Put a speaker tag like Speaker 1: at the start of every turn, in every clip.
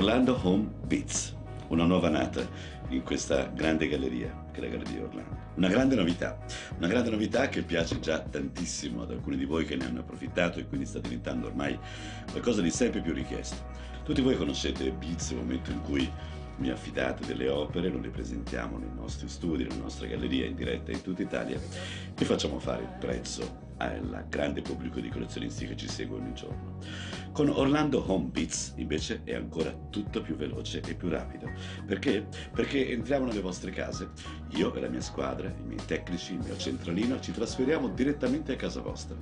Speaker 1: Orlando Home Beats, una nuova nata in questa grande galleria, che è la Galleria di Orlando. Una grande novità, una grande novità che piace già tantissimo ad alcuni di voi che ne hanno approfittato e quindi sta diventando ormai qualcosa di sempre più richiesto. Tutti voi conoscete Beats, il momento in cui mi affidate delle opere, noi le presentiamo nei nostri studi, nella nostra galleria in diretta in tutta Italia e facciamo fare il prezzo al grande pubblico di collezionisti che ci seguono ogni giorno. Con Orlando Home Beats invece è ancora tutto più veloce e più rapido. Perché? Perché entriamo nelle vostre case, io e la mia squadra, i miei tecnici, il mio centralino, ci trasferiamo direttamente a casa vostra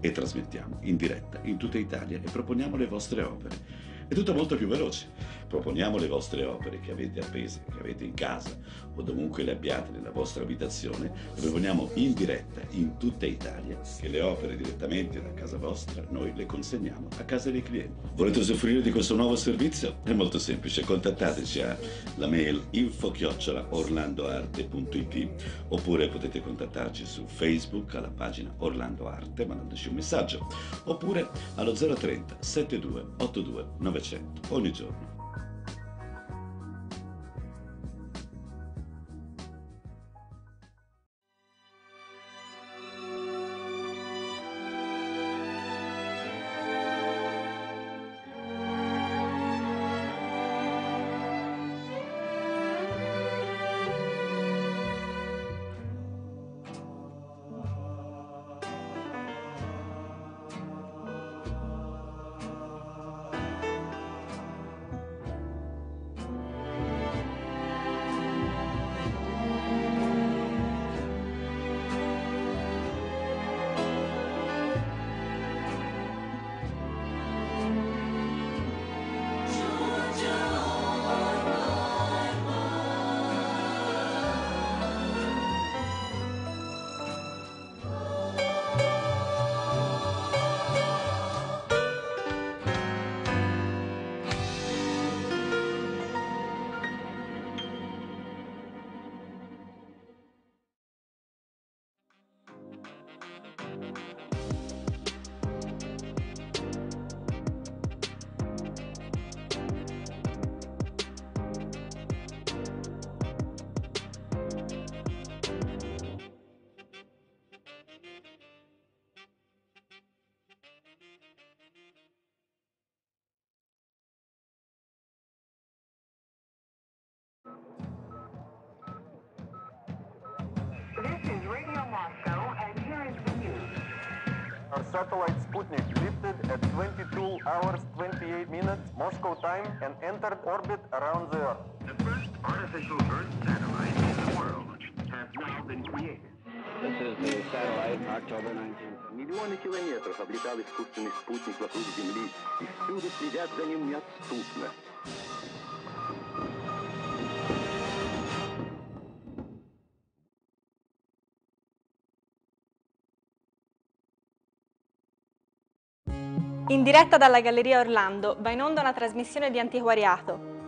Speaker 1: e trasmettiamo in diretta in tutta Italia e proponiamo le vostre opere. È tutto molto più veloce proponiamo le vostre opere che avete appese, che avete in casa o dovunque le abbiate nella vostra abitazione, le proponiamo in diretta in tutta Italia, che le opere direttamente da casa vostra noi le consegniamo a casa dei clienti. Volete usufruire di questo nuovo servizio? È molto semplice, contattateci alla mail info-orlandoarte.it oppure potete contattarci su Facebook alla pagina Orlando Arte mandandoci un messaggio oppure allo 030 72 82 900 ogni giorno. hours 28 minutes Moscow time and entered orbit around the Earth. The first artificial Earth satellite in the world has now been created. This is the satellite, October 19th. Миллионы километров облетал искусственный спутник вокруг Земли, и всюду следят за ним
Speaker 2: In diretta dalla Galleria Orlando va in onda una
Speaker 3: trasmissione di antiquariato.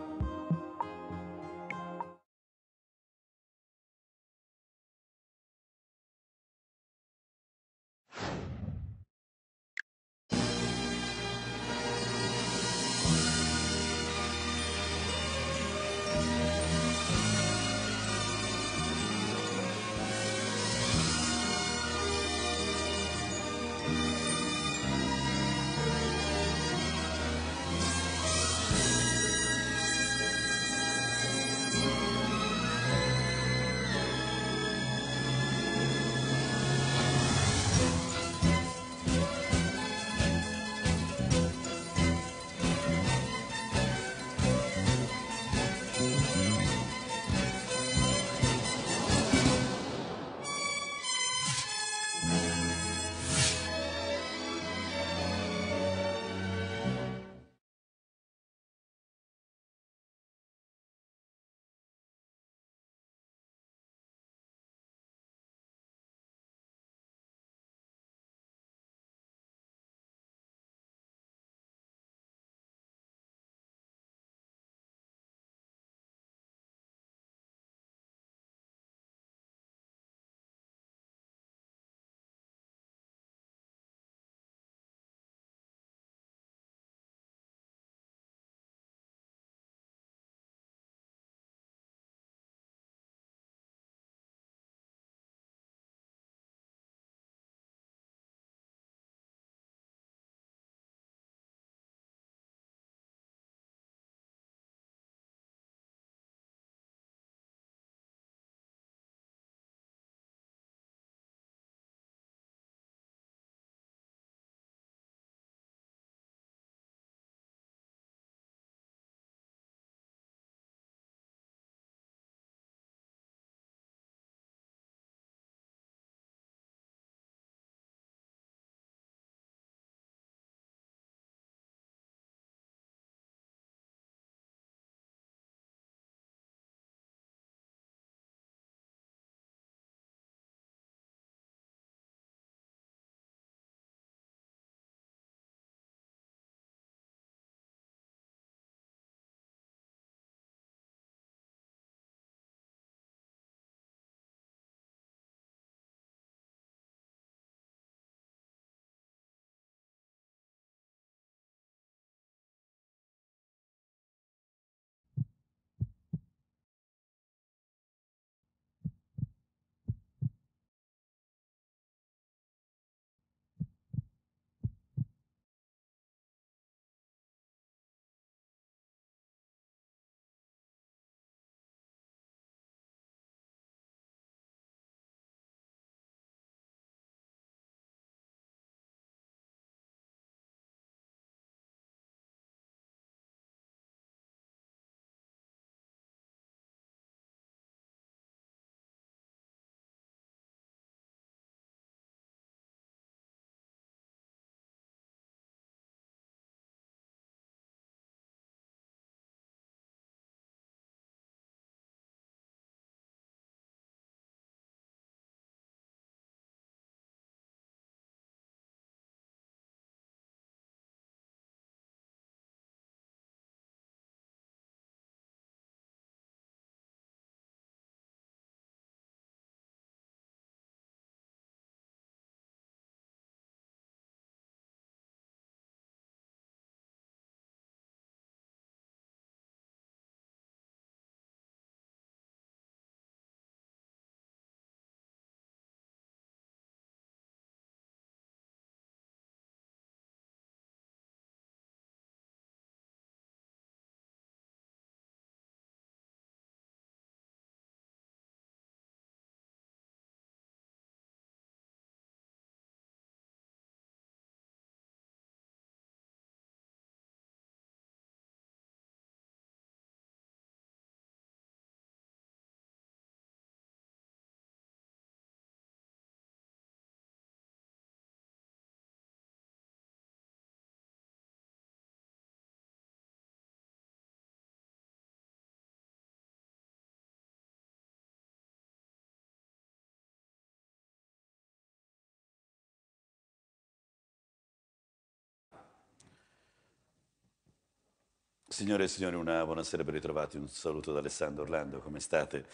Speaker 1: Signore e signori, una buonasera per ritrovati, un saluto da Alessandro Orlando, come state?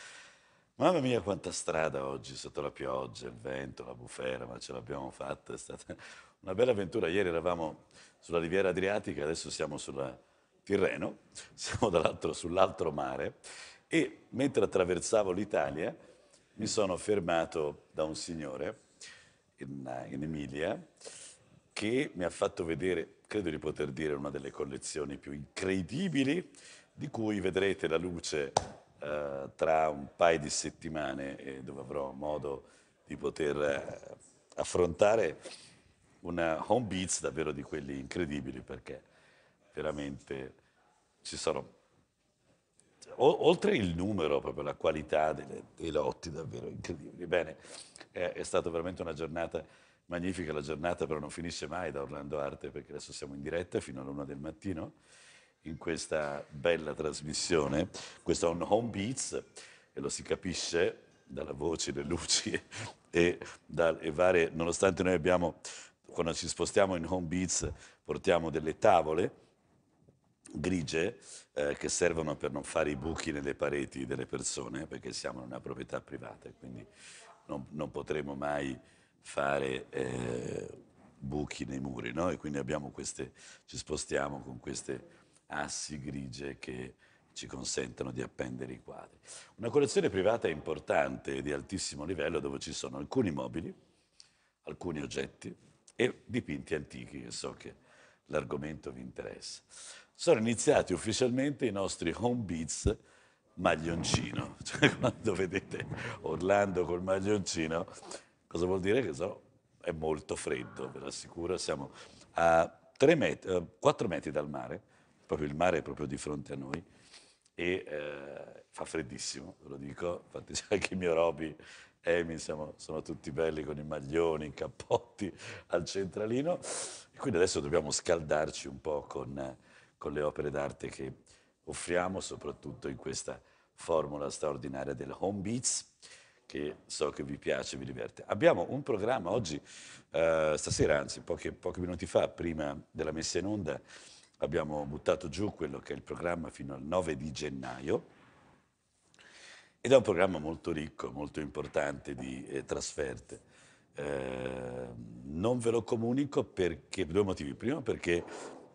Speaker 1: Mamma mia quanta strada oggi, sotto la pioggia, il vento, la bufera, ma ce l'abbiamo fatta, è stata una bella avventura. Ieri eravamo sulla riviera adriatica, adesso siamo sul Tirreno, siamo sull'altro mare e mentre attraversavo l'Italia mi sono fermato da un signore in, in Emilia che mi ha fatto vedere credo di poter dire una delle collezioni più incredibili, di cui vedrete la luce eh, tra un paio di settimane e dove avrò modo di poter eh, affrontare una home beats davvero di quelli incredibili perché veramente ci sono oltre il numero, proprio la qualità delle, dei lotti davvero incredibili. Bene, è, eh, è stata veramente una giornata Magnifica la giornata, però non finisce mai da Orlando Arte perché adesso siamo in diretta fino alla una del mattino in questa bella trasmissione. Questo è un home beats e lo si capisce dalla voce, le luci e, da, e varie, nonostante noi abbiamo, quando ci spostiamo in home beats, portiamo delle tavole grigie eh, che servono per non fare i buchi nelle pareti delle persone perché siamo in una proprietà privata e quindi non, non potremo mai fare eh, buchi nei muri, no? E quindi queste, ci spostiamo con queste assi grigie che ci consentono di appendere i quadri. Una collezione privata importante e di altissimo livello dove ci sono alcuni mobili, alcuni oggetti e dipinti antichi, che so che l'argomento vi interessa. Sono iniziati ufficialmente i nostri home beats maglioncino, cioè quando vedete Orlando col maglioncino Cosa vuol dire che so, è molto freddo, ve lo assicuro, siamo a 3 metri, 4 metri dal mare, proprio il mare è proprio di fronte a noi e eh, fa freddissimo, ve lo dico, infatti c'è anche il mio Roby, Amy, siamo, sono tutti belli con i maglioni, i cappotti al centralino e quindi adesso dobbiamo scaldarci un po' con, con le opere d'arte che offriamo, soprattutto in questa formula straordinaria del home beats che so che vi piace, vi diverte. Abbiamo un programma oggi, eh, stasera anzi, pochi, pochi minuti fa, prima della messa in onda, abbiamo buttato giù quello che è il programma fino al 9 di gennaio ed è un programma molto ricco, molto importante di eh, trasferte. Eh, non ve lo comunico perché, per due motivi. Primo perché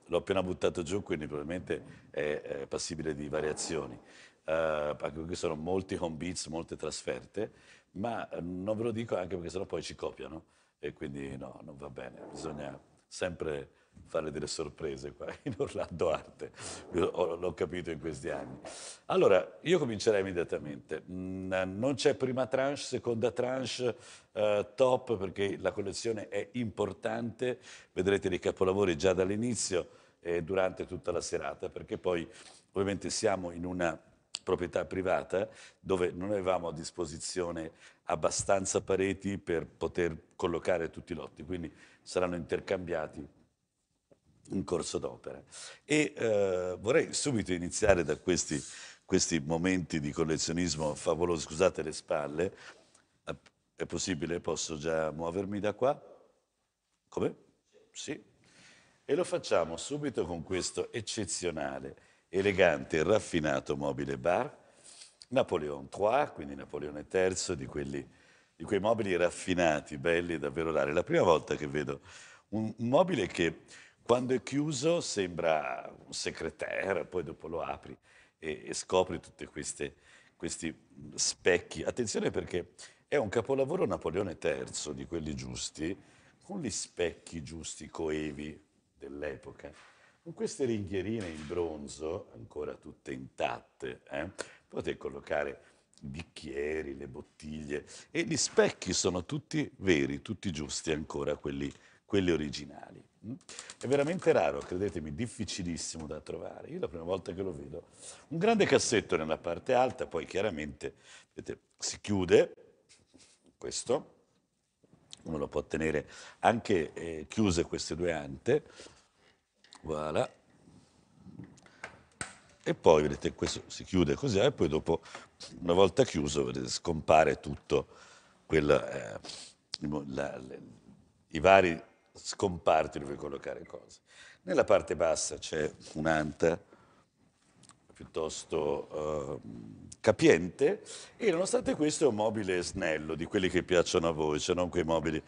Speaker 1: l'ho appena buttato giù, quindi probabilmente è, è passibile di variazioni eh, anche perché sono molti home beats, molte trasferte, ma eh, non ve lo dico anche perché sennò poi ci copiano e quindi no, non va bene, bisogna sempre fare delle sorprese qua in Orlando Arte, l'ho capito in questi anni. Allora, io comincerei immediatamente. Mm, non c'è prima tranche, seconda tranche, eh, top, perché la collezione è importante, vedrete dei capolavori già dall'inizio e durante tutta la serata, perché poi ovviamente siamo in una proprietà privata, dove non avevamo a disposizione abbastanza pareti per poter collocare tutti i lotti, quindi saranno intercambiati in corso d'opera. E eh, vorrei subito iniziare da questi, questi momenti di collezionismo favoloso, scusate le spalle, è possibile? Posso già muovermi da qua? Come? Sì. E lo facciamo subito con questo eccezionale elegante e raffinato mobile bar, Napoleon III, quindi Napoleone III, di, quelli, di quei mobili raffinati, belli, davvero rari. La prima volta che vedo un mobile che quando è chiuso sembra un secretaire, poi dopo lo apri e, e scopri tutti questi specchi. Attenzione perché è un capolavoro Napoleone III, di quelli giusti, con gli specchi giusti, coevi dell'epoca con queste ringhierine in bronzo, ancora tutte intatte, eh, potete collocare i bicchieri, le bottiglie e gli specchi sono tutti veri, tutti giusti ancora quelli, quelli originali. Mm? È veramente raro, credetemi, difficilissimo da trovare. Io la prima volta che lo vedo, un grande cassetto nella parte alta, poi chiaramente vedete, si chiude, questo, uno lo può tenere anche eh, chiuse queste due ante, Voilà. E poi vedete, questo si chiude così, e eh, poi dopo, una volta chiuso, vedete, scompare tutto quello, eh, la, le, i vari scomparti dove collocare cose. Nella parte bassa c'è un'anta piuttosto eh, capiente e nonostante questo è un mobile snello, di quelli che piacciono a voi, cioè non quei mobili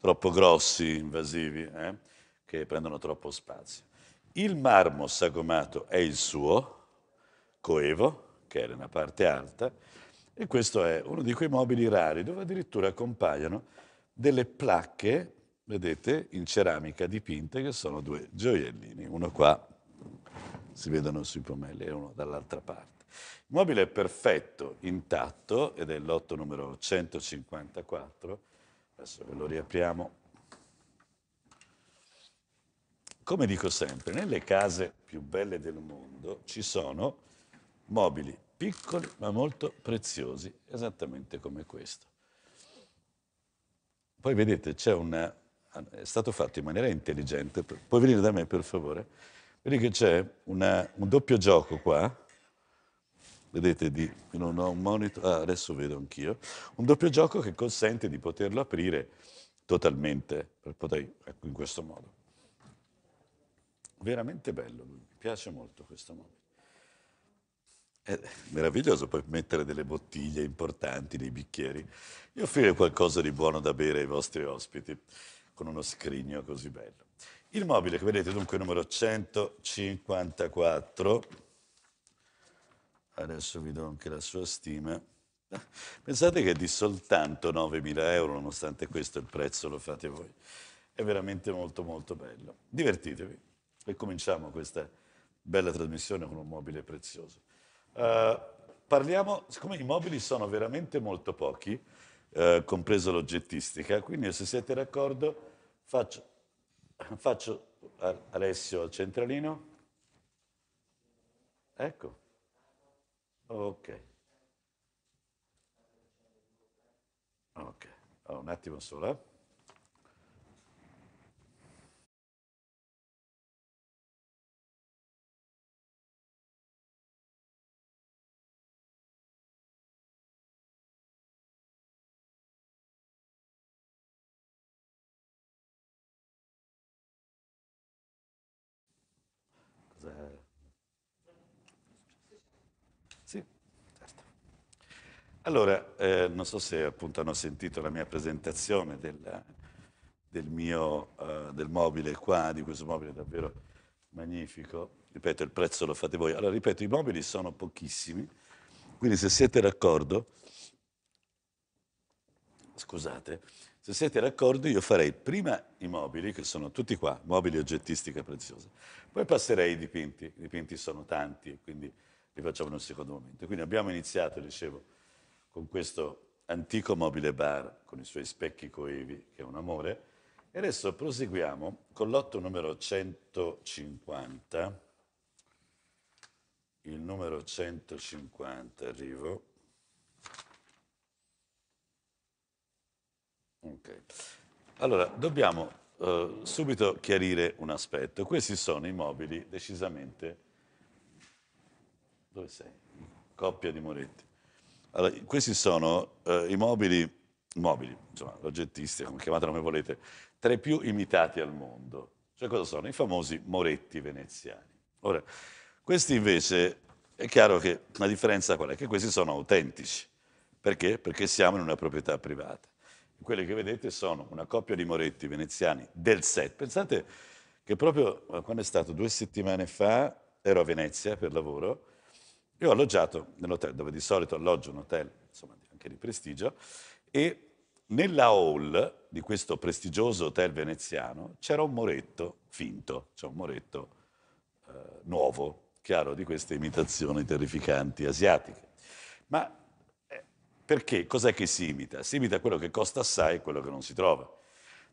Speaker 1: troppo grossi, invasivi, eh, che prendono troppo spazio. Il marmo sagomato è il suo, coevo, che è nella parte alta, e questo è uno di quei mobili rari dove addirittura compaiono delle placche, vedete, in ceramica dipinte, che sono due gioiellini, uno qua, si vedono sui pomelli, e uno dall'altra parte. Il mobile è perfetto, intatto ed è il lotto numero 154. Adesso ve lo riapriamo. Come dico sempre, nelle case più belle del mondo ci sono mobili piccoli ma molto preziosi, esattamente come questo. Poi vedete, c'è una... è stato fatto in maniera intelligente, puoi venire da me per favore? Vedi che c'è una, un doppio gioco qua, vedete, di, non ho un monitor, ah, adesso vedo anch'io, un doppio gioco che consente di poterlo aprire totalmente, ecco, in questo modo veramente bello lui, mi piace molto questo mobile. Eh. È meraviglioso poi mettere delle bottiglie importanti, nei bicchieri e offrire qualcosa di buono da bere ai vostri ospiti con uno scrigno così bello. Il mobile che vedete dunque è numero 154, adesso vi do anche la sua stima, pensate che è di soltanto 9.000 euro, nonostante questo il prezzo lo fate voi, è veramente molto molto bello. Divertitevi. E cominciamo questa bella trasmissione con un mobile prezioso. Uh, parliamo, siccome i mobili sono veramente molto pochi, uh, compreso l'oggettistica, quindi se siete d'accordo faccio, faccio Alessio al centralino. Ecco. Ok. Ok, allora, un attimo solo. Allora, eh, non so se appunto hanno sentito la mia presentazione del, del mio uh, del mobile qua, di questo mobile davvero magnifico. Ripeto, il prezzo lo fate voi. Allora, ripeto, i mobili sono pochissimi, quindi se siete d'accordo, scusate, se siete d'accordo io farei prima i mobili, che sono tutti qua, mobili oggettistica preziosa, poi passerei ai dipinti, i dipinti sono tanti quindi li facciamo in un secondo momento. Quindi abbiamo iniziato, dicevo, con questo antico mobile bar con i suoi specchi coevi, che è un amore. E adesso proseguiamo con lotto numero 150. Il numero 150 arrivo. Okay. Allora, dobbiamo eh, subito chiarire un aspetto. Questi sono i mobili decisamente... Dove sei? Coppia di Moretti. Allora, questi sono eh, i mobili, mobili, insomma, oggettisti, come chiamatelo come volete, tra i più imitati al mondo. Cioè cosa sono? I famosi moretti veneziani. Ora, questi invece, è chiaro che la differenza qual è? Che questi sono autentici. Perché? Perché siamo in una proprietà privata. Quelli che vedete sono una coppia di moretti veneziani del set. Pensate che proprio eh, quando è stato due settimane fa, ero a Venezia per lavoro, io ho alloggiato nell'hotel, dove di solito alloggio un hotel, insomma anche di prestigio, e nella hall di questo prestigioso hotel veneziano c'era un moretto finto, cioè un moretto eh, nuovo, chiaro, di queste imitazioni terrificanti asiatiche. Ma eh, perché? Cos'è che si imita? Si imita quello che costa assai e quello che non si trova.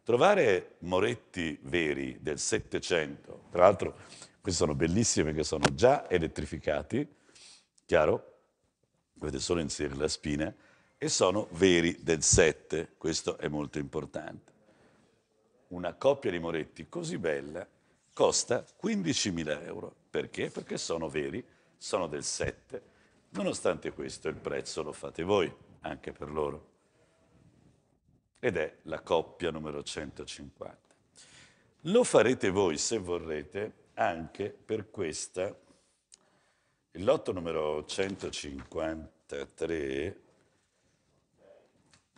Speaker 1: Trovare moretti veri del Settecento, tra l'altro questi sono bellissimi perché sono già elettrificati, Chiaro? Dovete solo inserire la spina e sono veri del 7, questo è molto importante. Una coppia di Moretti così bella costa 15.000 euro. Perché? Perché sono veri, sono del 7. Nonostante questo il prezzo lo fate voi, anche per loro. Ed è la coppia numero 150. Lo farete voi, se vorrete, anche per questa il lotto numero 153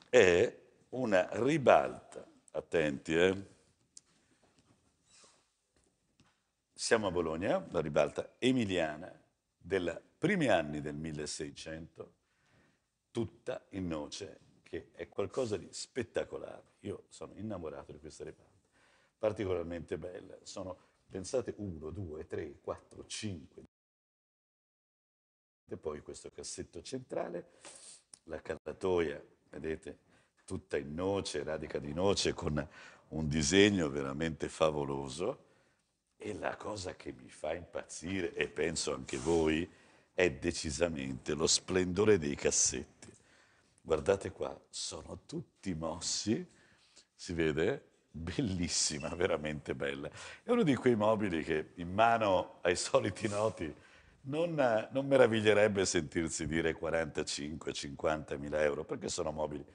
Speaker 1: è una ribalta. Attenti, eh? Siamo a Bologna, la ribalta emiliana dei primi anni del 1600, tutta in noce, che è qualcosa di spettacolare. Io sono innamorato di questa ribalta, particolarmente bella. Sono, pensate, 1, 2, 3, 4, 5, e poi questo cassetto centrale, la calatoia, vedete, tutta in noce, radica di noce, con un disegno veramente favoloso. E la cosa che mi fa impazzire, e penso anche voi, è decisamente lo splendore dei cassetti. Guardate qua, sono tutti mossi, si vede? Bellissima, veramente bella. È uno di quei mobili che in mano ai soliti noti non, non meraviglierebbe sentirsi dire 45-50 mila euro, perché sono mobili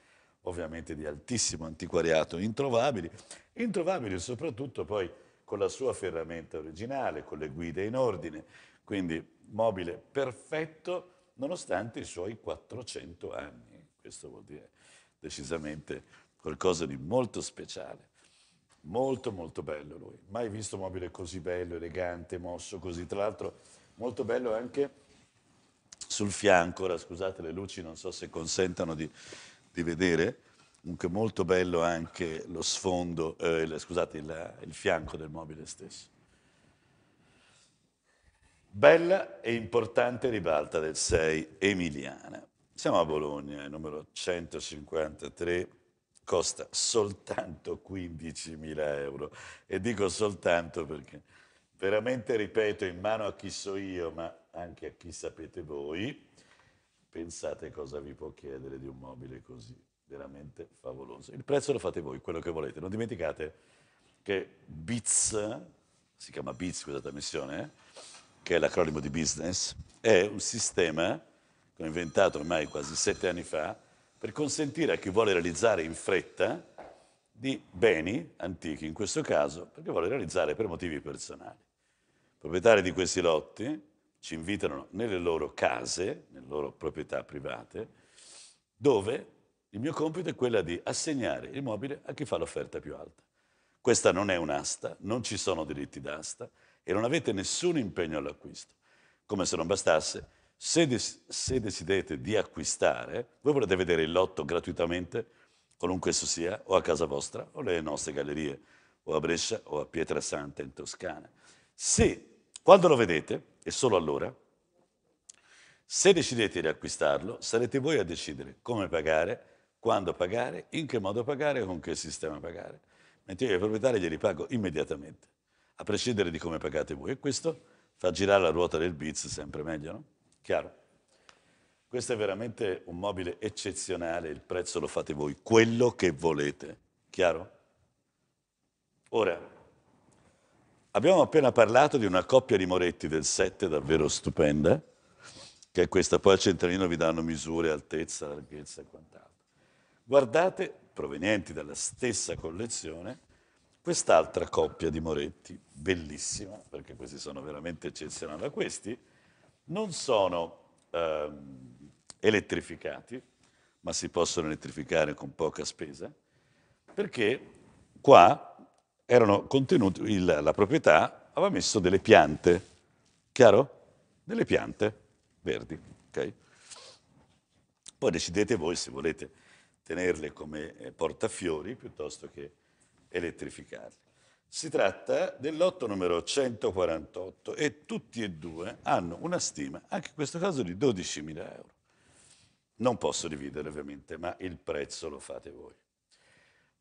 Speaker 1: ovviamente di altissimo antiquariato, introvabili, introvabili soprattutto poi con la sua ferramenta originale, con le guide in ordine, quindi mobile perfetto nonostante i suoi 400 anni. Questo vuol dire decisamente qualcosa di molto speciale, molto molto bello lui. Mai visto un mobile così bello, elegante, mosso così. Tra l'altro molto bello anche sul fianco, ora scusate le luci non so se consentano di, di vedere, comunque molto bello anche lo sfondo, eh, scusate il, il fianco del mobile stesso. Bella e importante ribalta del 6 Emiliana. Siamo a Bologna, numero 153, costa soltanto 15.000 euro e dico soltanto perché veramente ripeto in mano a chi so io, ma anche a chi sapete voi, pensate cosa vi può chiedere di un mobile così, veramente favoloso. Il prezzo lo fate voi, quello che volete, non dimenticate che BITS, si chiama BITS, scusate la missione, eh, che è l'acronimo di business, è un sistema che ho inventato ormai quasi sette anni fa per consentire a chi vuole realizzare in fretta di beni antichi, in questo caso, perché vuole realizzare per motivi personali proprietari di questi lotti ci invitano nelle loro case, nelle loro proprietà private, dove il mio compito è quello di assegnare il mobile a chi fa l'offerta più alta. Questa non è un'asta, non ci sono diritti d'asta e non avete nessun impegno all'acquisto. Come se non bastasse, se, des- se decidete di acquistare, voi potete vedere il lotto gratuitamente, qualunque esso sia, o a casa vostra, o nelle nostre gallerie, o a Brescia, o a Pietrasanta in Toscana. Se quando lo vedete, e solo allora, se decidete di acquistarlo, sarete voi a decidere come pagare, quando pagare, in che modo pagare, con che sistema pagare. Mentre io ai proprietari glieli pago immediatamente, a prescindere di come pagate voi. E questo fa girare la ruota del BITS sempre meglio, no? Chiaro? Questo è veramente un mobile eccezionale, il prezzo lo fate voi, quello che volete. Chiaro? Ora, Abbiamo appena parlato di una coppia di Moretti del 7 davvero stupenda, che è questa, poi al centralino vi danno misure, altezza, larghezza e quant'altro. Guardate, provenienti dalla stessa collezione, quest'altra coppia di Moretti, bellissima, perché questi sono veramente eccezionali, questi non sono eh, elettrificati, ma si possono elettrificare con poca spesa, perché qua erano contenute, il, la proprietà aveva messo delle piante, chiaro? Delle piante verdi, ok? Poi decidete voi se volete tenerle come eh, portafiori piuttosto che elettrificarle. Si tratta del lotto numero 148 e tutti e due hanno una stima, anche in questo caso, di 12.000 euro. Non posso dividere ovviamente, ma il prezzo lo fate voi.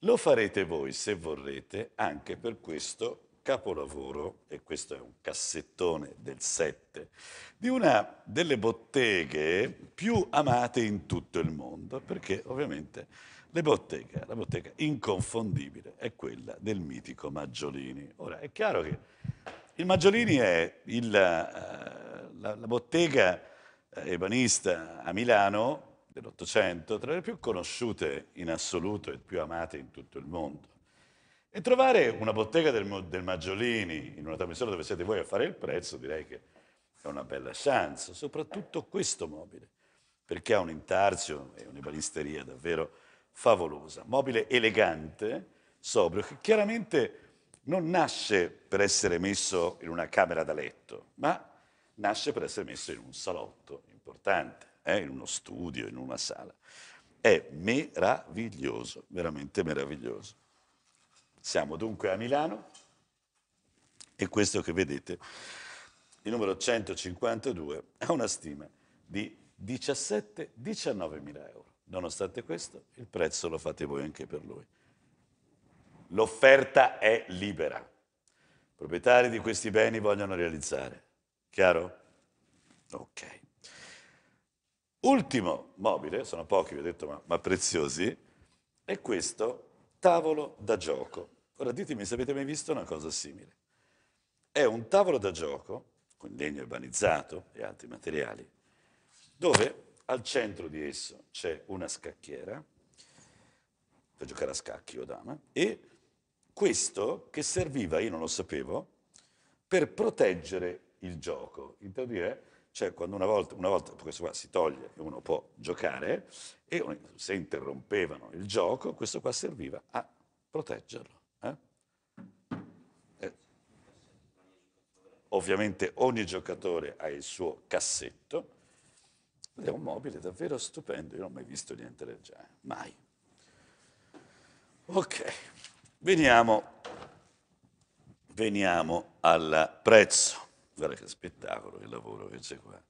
Speaker 1: Lo farete voi, se vorrete, anche per questo capolavoro, e questo è un cassettone del 7, di una delle botteghe più amate in tutto il mondo, perché ovviamente le botteghe, la bottega inconfondibile è quella del mitico Maggiolini. Ora, è chiaro che il Maggiolini è il, eh, la, la bottega eh, ebanista a Milano dell'Ottocento, tra le più conosciute in assoluto e più amate in tutto il mondo. E trovare una bottega del, del Maggiolini in una trasmissione dove siete voi a fare il prezzo, direi che è una bella chance, soprattutto questo mobile, perché ha un intarsio e un'ebanisteria davvero favolosa. Mobile elegante, sobrio, che chiaramente non nasce per essere messo in una camera da letto, ma nasce per essere messo in un salotto importante eh, in uno studio, in una sala. È meraviglioso, veramente meraviglioso. Siamo dunque a Milano e questo che vedete, il numero 152, ha una stima di 17-19 mila euro. Nonostante questo, il prezzo lo fate voi anche per lui. L'offerta è libera. I proprietari di questi beni vogliono realizzare. Chiaro? Ok. Ultimo mobile, sono pochi vi ho detto ma, ma preziosi, è questo tavolo da gioco. Ora ditemi se avete mai visto una cosa simile. È un tavolo da gioco, con legno urbanizzato e altri materiali, dove al centro di esso c'è una scacchiera, per giocare a scacchi o dama, e questo che serviva, io non lo sapevo, per proteggere il gioco. Intendo dire, cioè, quando una volta, una volta questo qua si toglie e uno può giocare, e se interrompevano il gioco, questo qua serviva a proteggerlo. Eh? Eh. Ovviamente ogni giocatore ha il suo cassetto, ed è un mobile davvero stupendo, io non ho mai visto niente del genere, mai. Ok, veniamo, veniamo al prezzo guarda che spettacolo, che lavoro che c'è qua.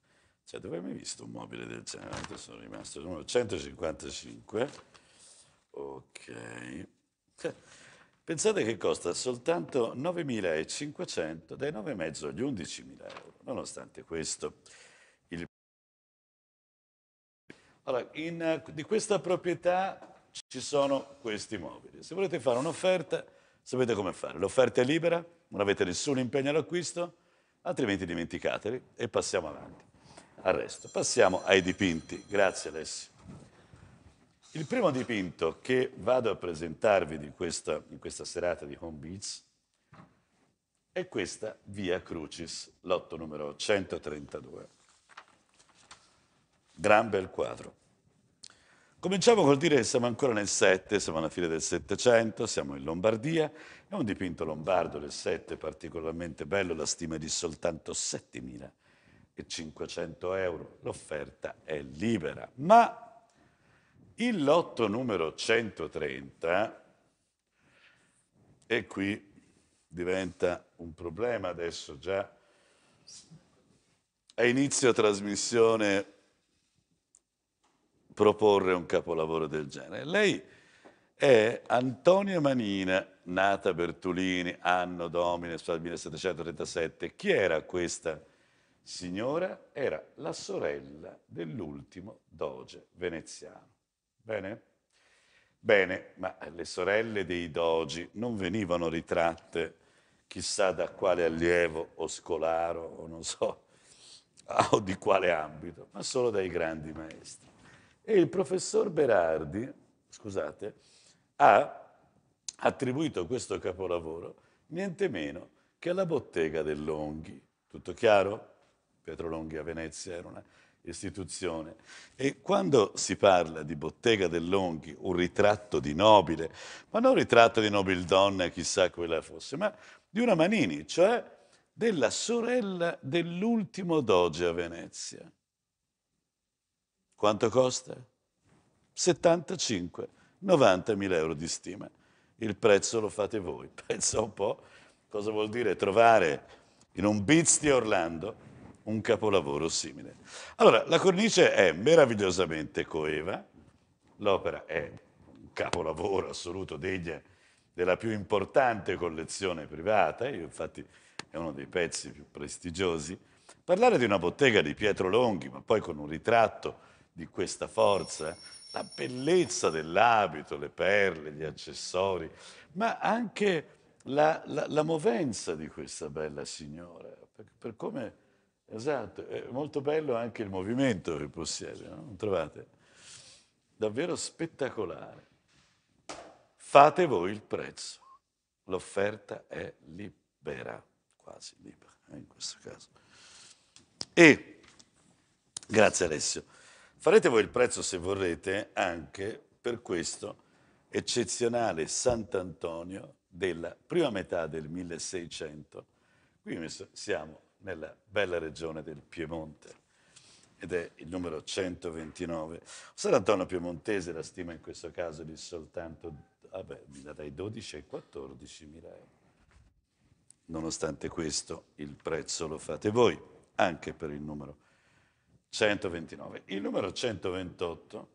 Speaker 1: Cioè, dove hai mai visto un mobile del genere? Sono rimasto numero 155. Ok. Pensate che costa soltanto 9.500, dai 9,5 agli 11.000 euro, nonostante questo. Il... Allora, in, eh, di questa proprietà ci sono questi mobili. Se volete fare un'offerta, sapete come fare. L'offerta è libera, non avete nessun impegno all'acquisto, altrimenti dimenticateli e passiamo avanti al resto. Passiamo ai dipinti. Grazie Alessio. Il primo dipinto che vado a presentarvi di questa, in questa serata di Home Beats è questa Via Crucis, lotto numero 132. Gran bel quadro. Cominciamo col dire che siamo ancora nel 7, siamo alla fine del 700, siamo in Lombardia. È un dipinto lombardo del 7 particolarmente bello, la stima è di soltanto 7.500 euro. L'offerta è libera. Ma il lotto numero 130, e qui diventa un problema adesso già, a inizio trasmissione proporre un capolavoro del genere. Lei è Antonia Manina, nata Bertolini, anno domine 1737. Chi era questa signora? Era la sorella dell'ultimo doge veneziano. Bene? Bene, ma le sorelle dei dogi non venivano ritratte chissà da quale allievo o scolaro o non so, o di quale ambito, ma solo dai grandi maestri. E il professor Berardi, scusate, ha attribuito questo capolavoro niente meno che alla bottega dell'Onghi. Tutto chiaro? Pietro Longhi a Venezia era un'istituzione. E quando si parla di bottega dell'Onghi, un ritratto di nobile, ma non un ritratto di nobildonna, chissà quella fosse, ma di una Manini, cioè della sorella dell'ultimo doge a Venezia. Quanto costa? 75-90 mila euro di stima. Il prezzo lo fate voi. Pensa un po' cosa vuol dire trovare in un Beats di Orlando un capolavoro simile. Allora, la cornice è meravigliosamente coeva, l'opera è un capolavoro assoluto, degna della più importante collezione privata, io infatti è uno dei pezzi più prestigiosi. Parlare di una bottega di Pietro Longhi, ma poi con un ritratto di questa forza, la bellezza dell'abito, le perle, gli accessori, ma anche la, la, la movenza di questa bella signora, per, per come... Esatto, è molto bello anche il movimento che possiede, no? non trovate? Davvero spettacolare. Fate voi il prezzo. L'offerta è libera, quasi libera eh, in questo caso. E, grazie Alessio. Farete voi il prezzo, se vorrete, anche per questo eccezionale Sant'Antonio della prima metà del 1600. Qui siamo nella bella regione del Piemonte ed è il numero 129. Sant'Antonio piemontese, la stima in questo caso di soltanto vabbè, dai 12 ai 14 mila euro. Nonostante questo, il prezzo lo fate voi, anche per il numero 129. Il numero 128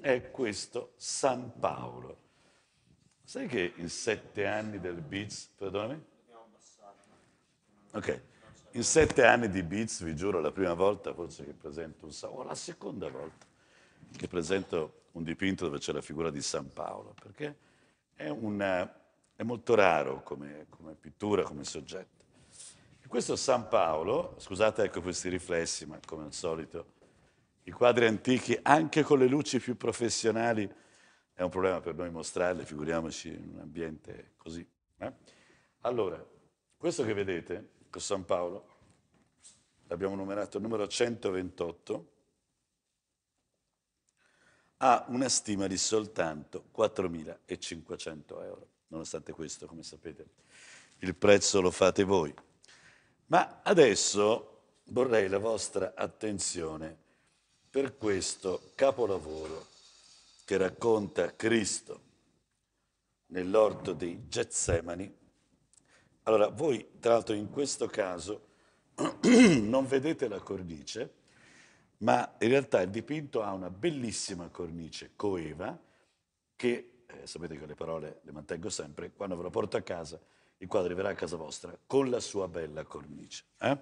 Speaker 1: è questo San Paolo. Sai che in sette anni del Beats, perdonami? Ok, in sette anni di Beats, vi giuro, la prima volta forse che presento un San o la seconda volta che presento un dipinto dove c'è la figura di San Paolo, perché è, una, è molto raro come, come pittura, come soggetto. Questo San Paolo, scusate ecco questi riflessi, ma come al solito, i quadri antichi anche con le luci più professionali è un problema per noi mostrarle, figuriamoci in un ambiente così. Eh? Allora, questo che vedete con San Paolo, l'abbiamo numerato il numero 128, ha una stima di soltanto 4.500 euro. Nonostante questo, come sapete, il prezzo lo fate voi. Ma adesso vorrei la vostra attenzione per questo capolavoro che racconta Cristo nell'orto di Getsemani. Allora, voi tra l'altro in questo caso non vedete la cornice, ma in realtà il dipinto ha una bellissima cornice coeva che, eh, sapete che le parole le mantengo sempre, quando ve la porto a casa il quale arriverà a casa vostra con la sua bella cornice. Eh?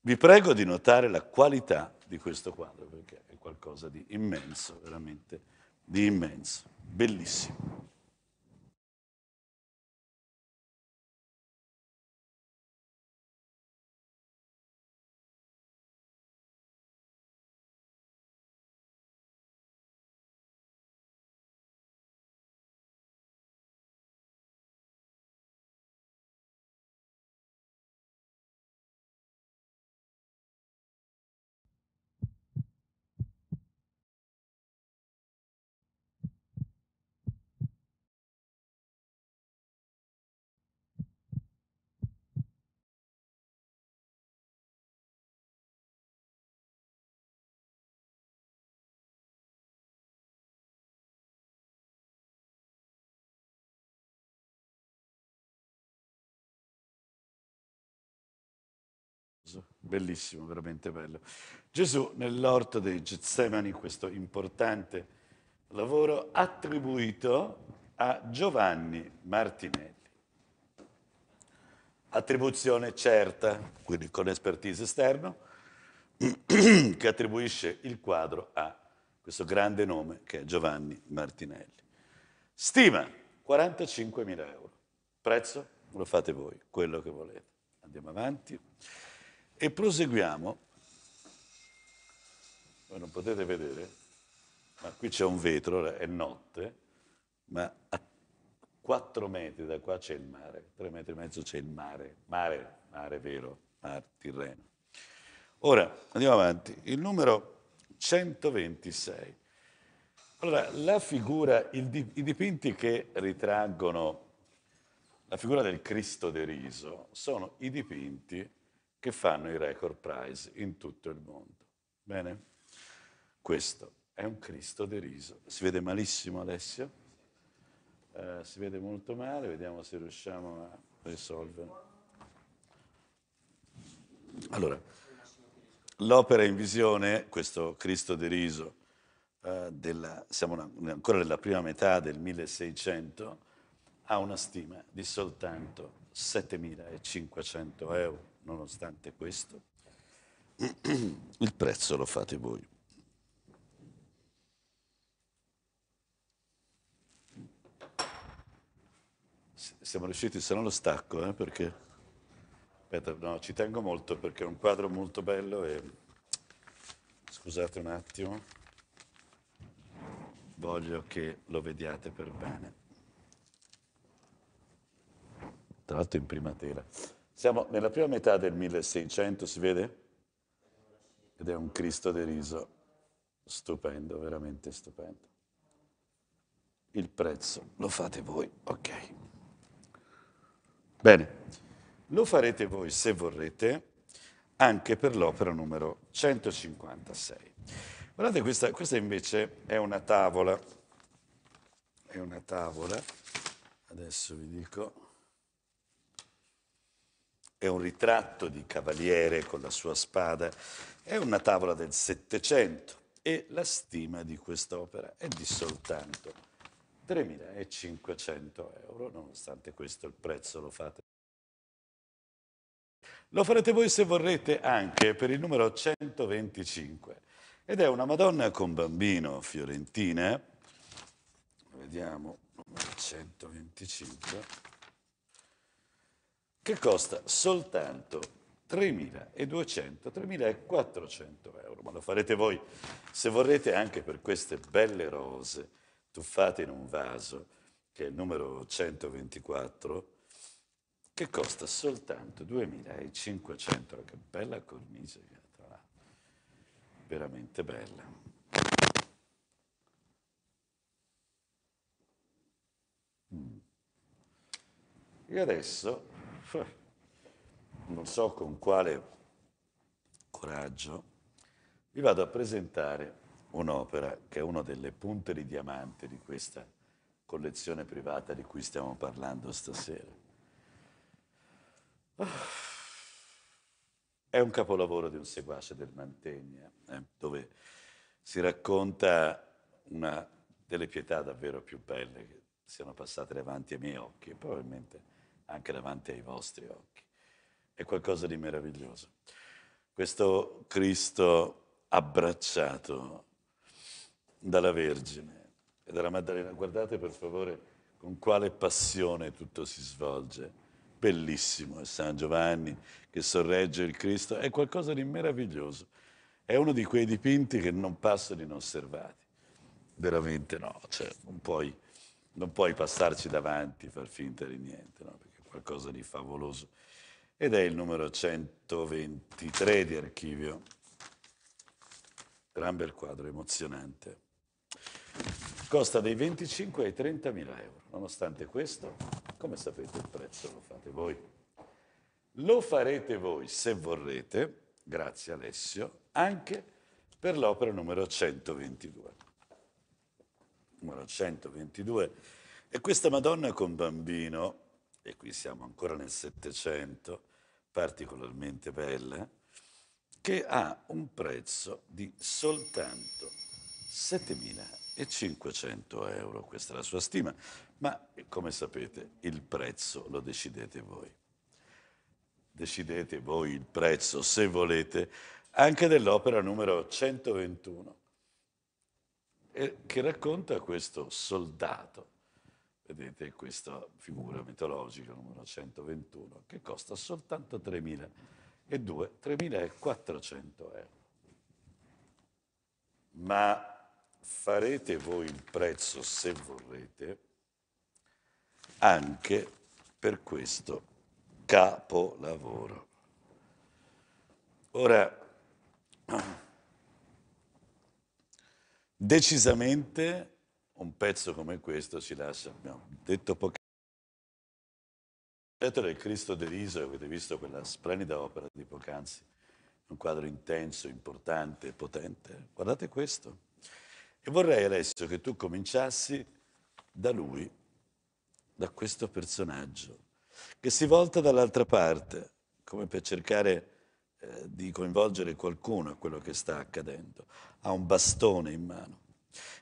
Speaker 1: Vi prego di notare la qualità di questo quadro, perché è qualcosa di immenso, veramente di immenso, bellissimo. Bellissimo, veramente bello. Gesù nell'orto dei Getsemani, questo importante lavoro attribuito a Giovanni Martinelli. Attribuzione certa, quindi con expertise esterno, che attribuisce il quadro a questo grande nome che è Giovanni Martinelli. Stima 45.000 euro. Prezzo lo fate voi, quello che volete. Andiamo avanti e proseguiamo. Voi non potete vedere, ma qui c'è un vetro, è notte, ma a 4 metri da qua c'è il mare, 3 metri e mezzo c'è il mare, mare, mare vero, mare Tirreno. Ora, andiamo avanti, il numero 126. Allora, la figura, il, i dipinti che ritraggono la figura del Cristo deriso sono i dipinti che fanno i record prize in tutto il mondo. Bene? Questo è un Cristo deriso. Si vede malissimo Alessio? Eh, si vede molto male, vediamo se riusciamo a risolvere. Allora, l'opera in visione, questo Cristo deriso, eh, della, siamo una, ancora nella prima metà del 1600, ha una stima di soltanto 7.500 euro nonostante questo, il prezzo lo fate voi. Siamo riusciti, se no lo stacco, eh, perché... Aspetta, no, ci tengo molto perché è un quadro molto bello e... Scusate un attimo, voglio che lo vediate per bene. Tra l'altro in prima tela. Siamo nella prima metà del 1600, si vede? Ed è un Cristo deriso stupendo, veramente stupendo. Il prezzo lo fate voi, ok. Bene, lo farete voi se vorrete anche per l'opera numero 156. Guardate questa, questa invece è una tavola, è una tavola, adesso vi dico è un ritratto di cavaliere con la sua spada, è una tavola del Settecento e la stima di quest'opera è di soltanto 3.500 euro, nonostante questo il prezzo lo fate. Lo farete voi se vorrete anche per il numero 125 ed è una Madonna con bambino fiorentina, vediamo, numero 125 che costa soltanto 3.200, 3.400 euro. Ma lo farete voi, se vorrete, anche per queste belle rose tuffate in un vaso, che è il numero 124, che costa soltanto 2.500 euro. Che bella cornice tra l'altro. Veramente bella. Mm. E adesso non so con quale coraggio, vi vado a presentare un'opera che è una delle punte di diamante di questa collezione privata di cui stiamo parlando stasera. Ah, è un capolavoro di un seguace del Mantegna, eh, dove si racconta una delle pietà davvero più belle che siano passate davanti ai miei occhi, probabilmente anche davanti ai vostri occhi. È qualcosa di meraviglioso. Questo Cristo abbracciato dalla Vergine e dalla Maddalena, guardate per favore con quale passione tutto si svolge. Bellissimo è San Giovanni che sorregge il Cristo, è qualcosa di meraviglioso. È uno di quei dipinti che non passano inosservati. Veramente no, cioè, non, puoi, non puoi passarci davanti, far finta di niente. No? qualcosa di favoloso, ed è il numero 123 di archivio. Gran bel quadro, emozionante. Costa dai 25 ai 30 mila euro. Nonostante questo, come sapete, il prezzo lo fate voi. Lo farete voi, se vorrete, grazie Alessio, anche per l'opera numero 122. Numero 122 E questa Madonna con bambino e qui siamo ancora nel Settecento, particolarmente bella, che ha un prezzo di soltanto 7.500 euro, questa è la sua stima, ma come sapete il prezzo lo decidete voi. Decidete voi il prezzo, se volete, anche dell'opera numero 121, eh, che racconta questo soldato vedete questa figura mitologica numero 121 che costa soltanto 3.000 e 2, 3.400 euro. Ma farete voi il prezzo, se vorrete, anche per questo capolavoro. Ora, decisamente un pezzo come questo si lascia, abbiamo detto poco. Dietro è Cristo deriso, avete visto quella splendida opera di Pocanzi, un quadro intenso, importante, potente. Guardate questo. E vorrei adesso che tu cominciassi da lui, da questo personaggio, che si volta dall'altra parte, come per cercare eh, di coinvolgere qualcuno a quello che sta accadendo. Ha un bastone in mano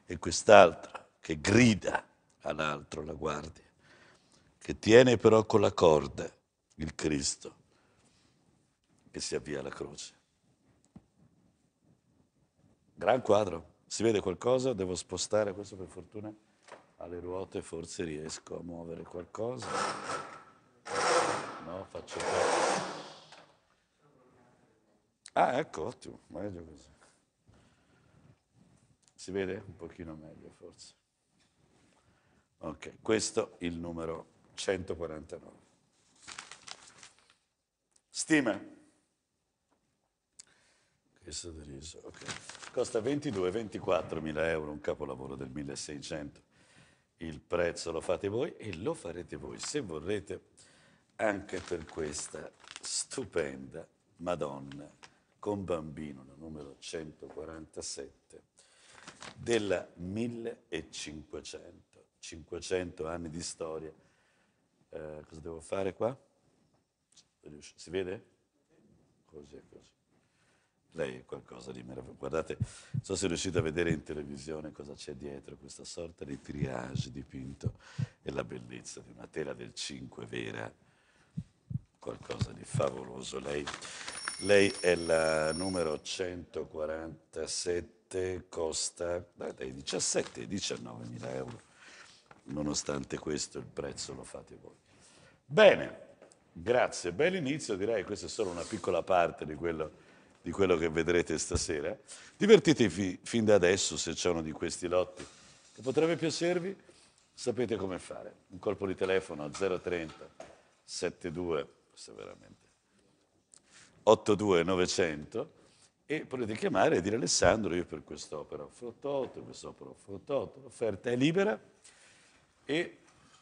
Speaker 1: e quest'altra che grida all'altro la guardia, che tiene però con la corda il Cristo e si avvia alla croce. Gran quadro. Si vede qualcosa? Devo spostare questo per fortuna alle ruote, forse riesco a muovere qualcosa. No, faccio poco. Ah, ecco, ottimo, meglio così. Si vede un pochino meglio forse. Ok, questo il numero 149. Stima. Questo deriso, ok. Costa 22-24 mila euro, un capolavoro del 1600. Il prezzo lo fate voi e lo farete voi, se vorrete, anche per questa stupenda Madonna con bambino, la numero 147, della 1500. 500 anni di storia. Eh, cosa devo fare qua? Si vede? Così, così. Lei è qualcosa di meraviglioso. Guardate, non so se riuscite a vedere in televisione cosa c'è dietro, questa sorta di triage dipinto e la bellezza di una tela del 5 vera, qualcosa di favoloso. Lei, lei è la numero 147, costa dai 17 ai 19 mila euro nonostante questo il prezzo lo fate voi. Bene, grazie, bell'inizio, direi che questa è solo una piccola parte di quello, di quello che vedrete stasera. Divertitevi fin da adesso se c'è uno di questi lotti che potrebbe piacervi, sapete come fare. Un colpo di telefono a 030 72, questo è veramente 82 900 e potete chiamare e dire Alessandro io per quest'opera ho fruttato, quest'opera ho fruttato, l'offerta è libera e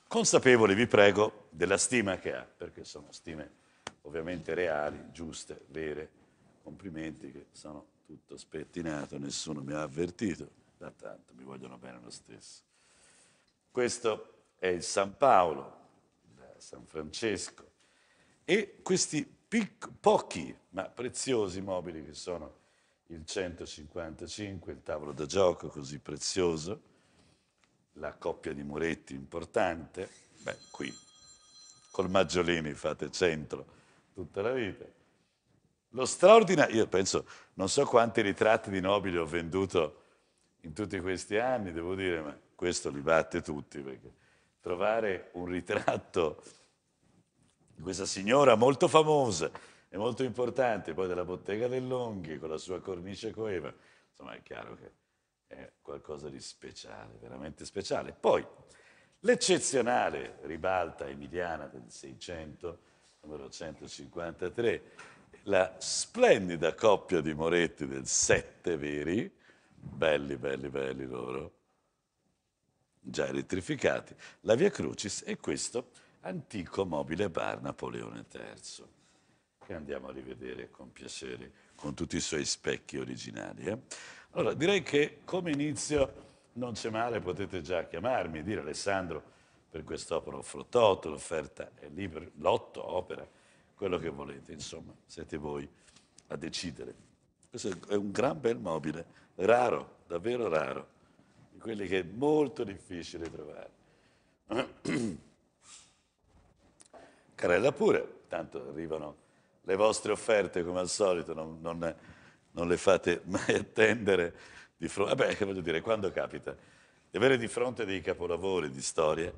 Speaker 1: consapevoli, vi prego, della stima che ha, perché sono stime ovviamente reali, giuste, vere. Complimenti che sono tutto spettinato, nessuno mi ha avvertito, da tanto mi vogliono bene lo stesso. Questo è il San Paolo, il San Francesco e questi pic- pochi ma preziosi mobili che sono il 155, il tavolo da gioco così prezioso, la coppia di Muretti importante, beh, qui col Maggiolini fate centro tutta la vita. Lo straordinario, io penso, non so quanti ritratti di nobili ho venduto in tutti questi anni, devo dire, ma questo li batte tutti, perché trovare un ritratto di questa signora molto famosa e molto importante, poi della bottega dell'Onghi, con la sua cornice coeva, insomma è chiaro che è qualcosa di speciale, veramente speciale. Poi l'eccezionale ribalta emiliana del 600, numero 153, la splendida coppia di Moretti del Sette Veri, belli, belli, belli loro, già elettrificati, la Via Crucis e questo antico mobile bar Napoleone III, che andiamo a rivedere con piacere, con tutti i suoi specchi originali. Eh? Allora, direi che come inizio non c'è male, potete già chiamarmi, e dire Alessandro per quest'opera ho fruttato, l'offerta è libera, lotto, opera, quello che volete, insomma, siete voi a decidere. Questo è un gran bel mobile, raro, davvero raro, di quelli che è molto difficile trovare. Carella pure, tanto arrivano le vostre offerte come al solito, non, non non le fate mai attendere. Di fronte, vabbè, voglio dire, quando capita? Di avere di fronte dei capolavori di storie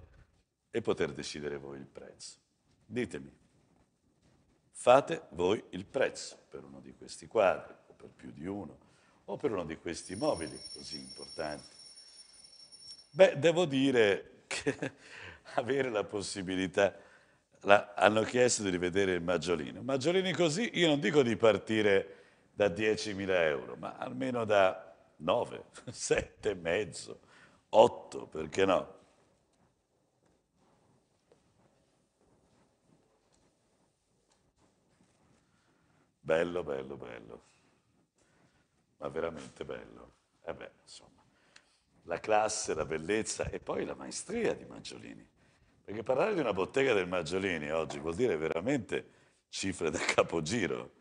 Speaker 1: e poter decidere voi il prezzo. Ditemi, fate voi il prezzo per uno di questi quadri, o per più di uno, o per uno di questi mobili così importanti. Beh, devo dire che avere la possibilità... La, hanno chiesto di rivedere il Maggiolino. Maggiolini così, io non dico di partire da 10.000 euro, ma almeno da 9, 7,5, 8, perché no? Bello, bello, bello, ma veramente bello. E eh beh, insomma, la classe, la bellezza e poi la maestria di Maggiolini. Perché parlare di una bottega del Maggiolini oggi vuol dire veramente cifre da capogiro.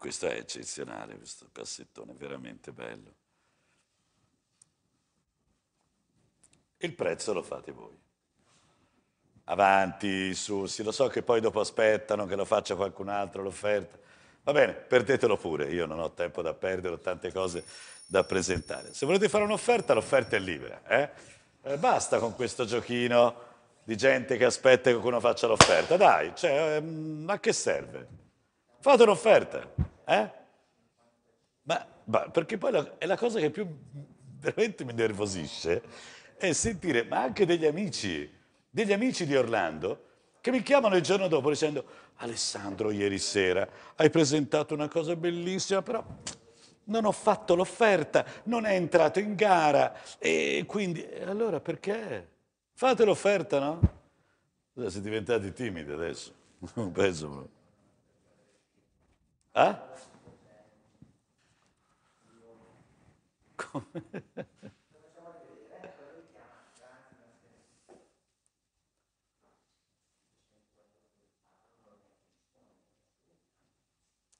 Speaker 1: Questo è eccezionale, questo cassettone, veramente bello. Il prezzo lo fate voi. Avanti, su, sì, lo so che poi dopo aspettano che lo faccia qualcun altro l'offerta. Va bene, perdetelo pure, io non ho tempo da perdere, ho tante cose da presentare. Se volete fare un'offerta, l'offerta è libera. Eh? Eh, basta con questo giochino di gente che aspetta che qualcuno faccia l'offerta. Dai, cioè, ehm, a che serve? Fate un'offerta. Eh? Ma, ma perché poi la, è la cosa che più veramente mi nervosisce è sentire, ma anche degli amici, degli amici di Orlando, che mi chiamano il giorno dopo dicendo Alessandro ieri sera hai presentato una cosa bellissima, però non ho fatto l'offerta, non è entrato in gara e quindi allora perché? Fate l'offerta, no? Siete diventati timidi adesso, non penso proprio. Eh?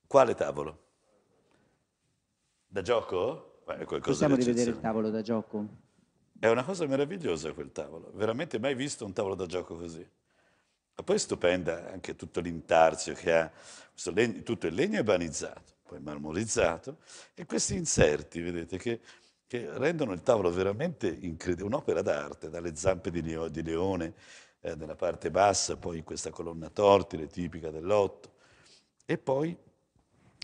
Speaker 1: Quale tavolo? Da gioco? Beh, Possiamo rivedere il
Speaker 4: tavolo da gioco?
Speaker 1: È una cosa meravigliosa quel tavolo, veramente mai visto un tavolo da gioco così. Ma poi è stupenda anche tutto l'intarzio che ha, legno, tutto il legno è poi marmorizzato, e questi inserti, vedete, che, che rendono il tavolo veramente incredibile, un'opera d'arte, dalle zampe di, leo, di leone, eh, nella parte bassa, poi questa colonna tortile tipica dell'otto, e poi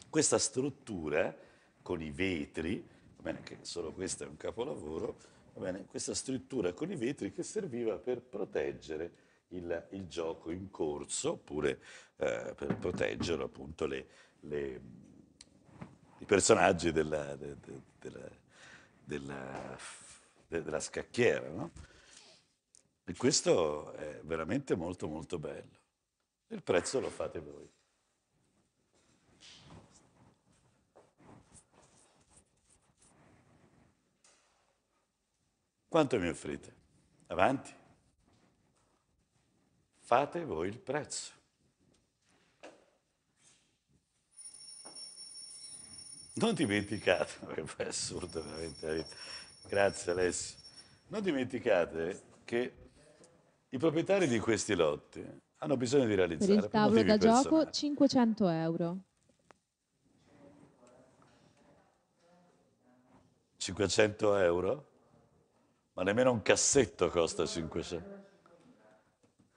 Speaker 1: questa struttura con i vetri, va bene, che solo questo è un capolavoro, bene, questa struttura con i vetri che serviva per proteggere il, il gioco in corso oppure eh, per proteggere appunto le, le, i personaggi della, de, de, della, della, de, della scacchiera. No? E questo è veramente molto molto bello. Il prezzo lo fate voi. Quanto mi offrite? Avanti. Fate voi il prezzo. Non dimenticate, perché è assurdo veramente Grazie Alessio. Non dimenticate che i proprietari di questi lotti hanno bisogno di realizzare. Per il tavolo da gioco
Speaker 2: 500 euro.
Speaker 1: 500 euro? Ma nemmeno un cassetto costa 500. euro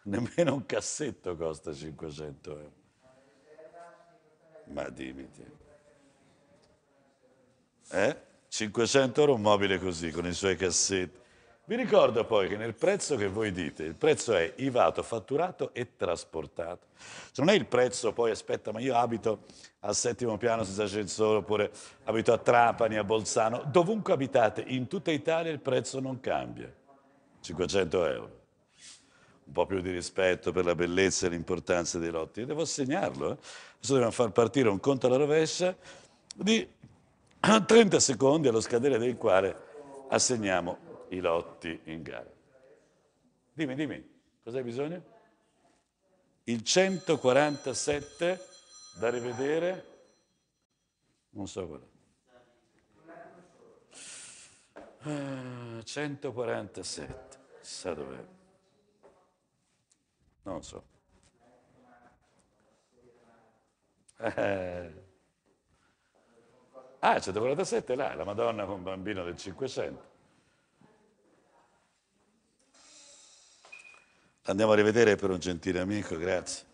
Speaker 1: nemmeno un cassetto costa 500 euro. Eh. Ma dimmi Eh? 500 euro un mobile così, con i suoi cassetti. Vi ricordo poi che nel prezzo che voi dite, il prezzo è IVATO, fatturato e trasportato. Se non è il prezzo poi, aspetta, ma io abito al settimo piano senza ascensore, oppure abito a Trapani, a Bolzano, dovunque abitate, in tutta Italia il prezzo non cambia. 500 euro un po' più di rispetto per la bellezza e l'importanza dei lotti. devo segnarlo. Eh? Adesso dobbiamo far partire un conto alla rovescia di 30 secondi allo scadere del quale assegniamo i lotti in gara. Dimmi, dimmi, cos'hai bisogno? Il 147 da rivedere, non so quello. 147, ah, sa dov'è? Non so. Eh. Ah, c'è da 47 là, la Madonna con un bambino del 500. Andiamo a rivedere per un gentile amico, grazie.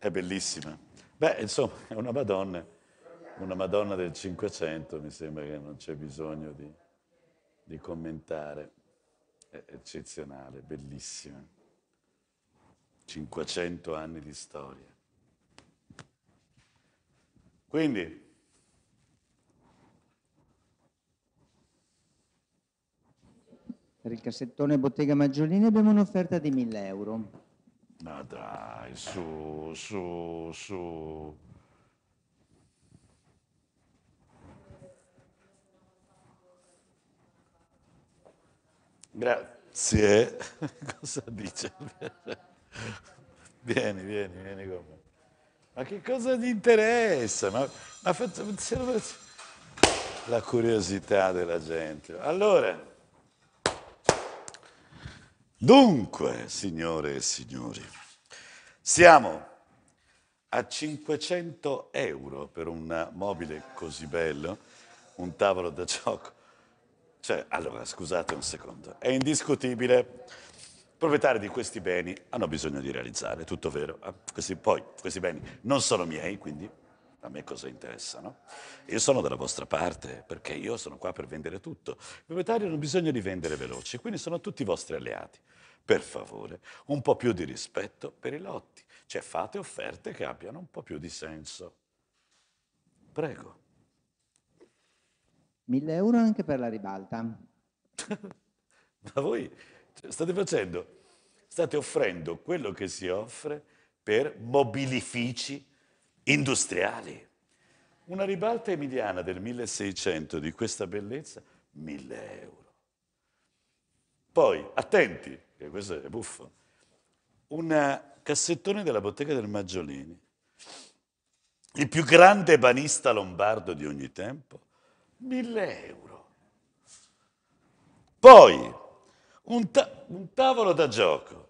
Speaker 1: È bellissima. Beh, insomma, è una Madonna, una Madonna del Cinquecento, mi sembra che non c'è bisogno di, di commentare. È eccezionale, bellissima. 500 anni di storia. Quindi,
Speaker 4: Per il cassettone Bottega Maggiolini abbiamo un'offerta di 1000 euro.
Speaker 1: Ma dai, su, su, su. Grazie. Cosa dice? Vieni, vieni, vieni con me. Ma che cosa ti interessa? Ma, ma la curiosità della gente. Allora, Dunque, signore e signori, siamo a 500 euro per un mobile così bello, un tavolo da gioco. Cioè, allora, scusate un secondo, è indiscutibile. I proprietari di questi beni hanno bisogno di realizzare, tutto vero. Eh? Questi, poi, questi beni non sono miei, quindi a me cosa interessa, no? Io sono dalla vostra parte perché io sono qua per vendere tutto. I proprietari hanno bisogno di vendere veloce, quindi sono tutti i vostri alleati. Per favore, un po' più di rispetto per i lotti, cioè fate offerte che abbiano un po' più di senso. Prego.
Speaker 4: 1000 euro anche per la ribalta.
Speaker 1: Ma voi cioè, state facendo, state offrendo quello che si offre per mobilifici industriali. Una ribalta emiliana del 1600 di questa bellezza, 1000 euro. Poi, attenti, che questo è buffo, un eh, cassettone della bottega del Maggiolini, il più grande banista lombardo di ogni tempo, 1000 euro. Poi, un, ta- un tavolo da gioco,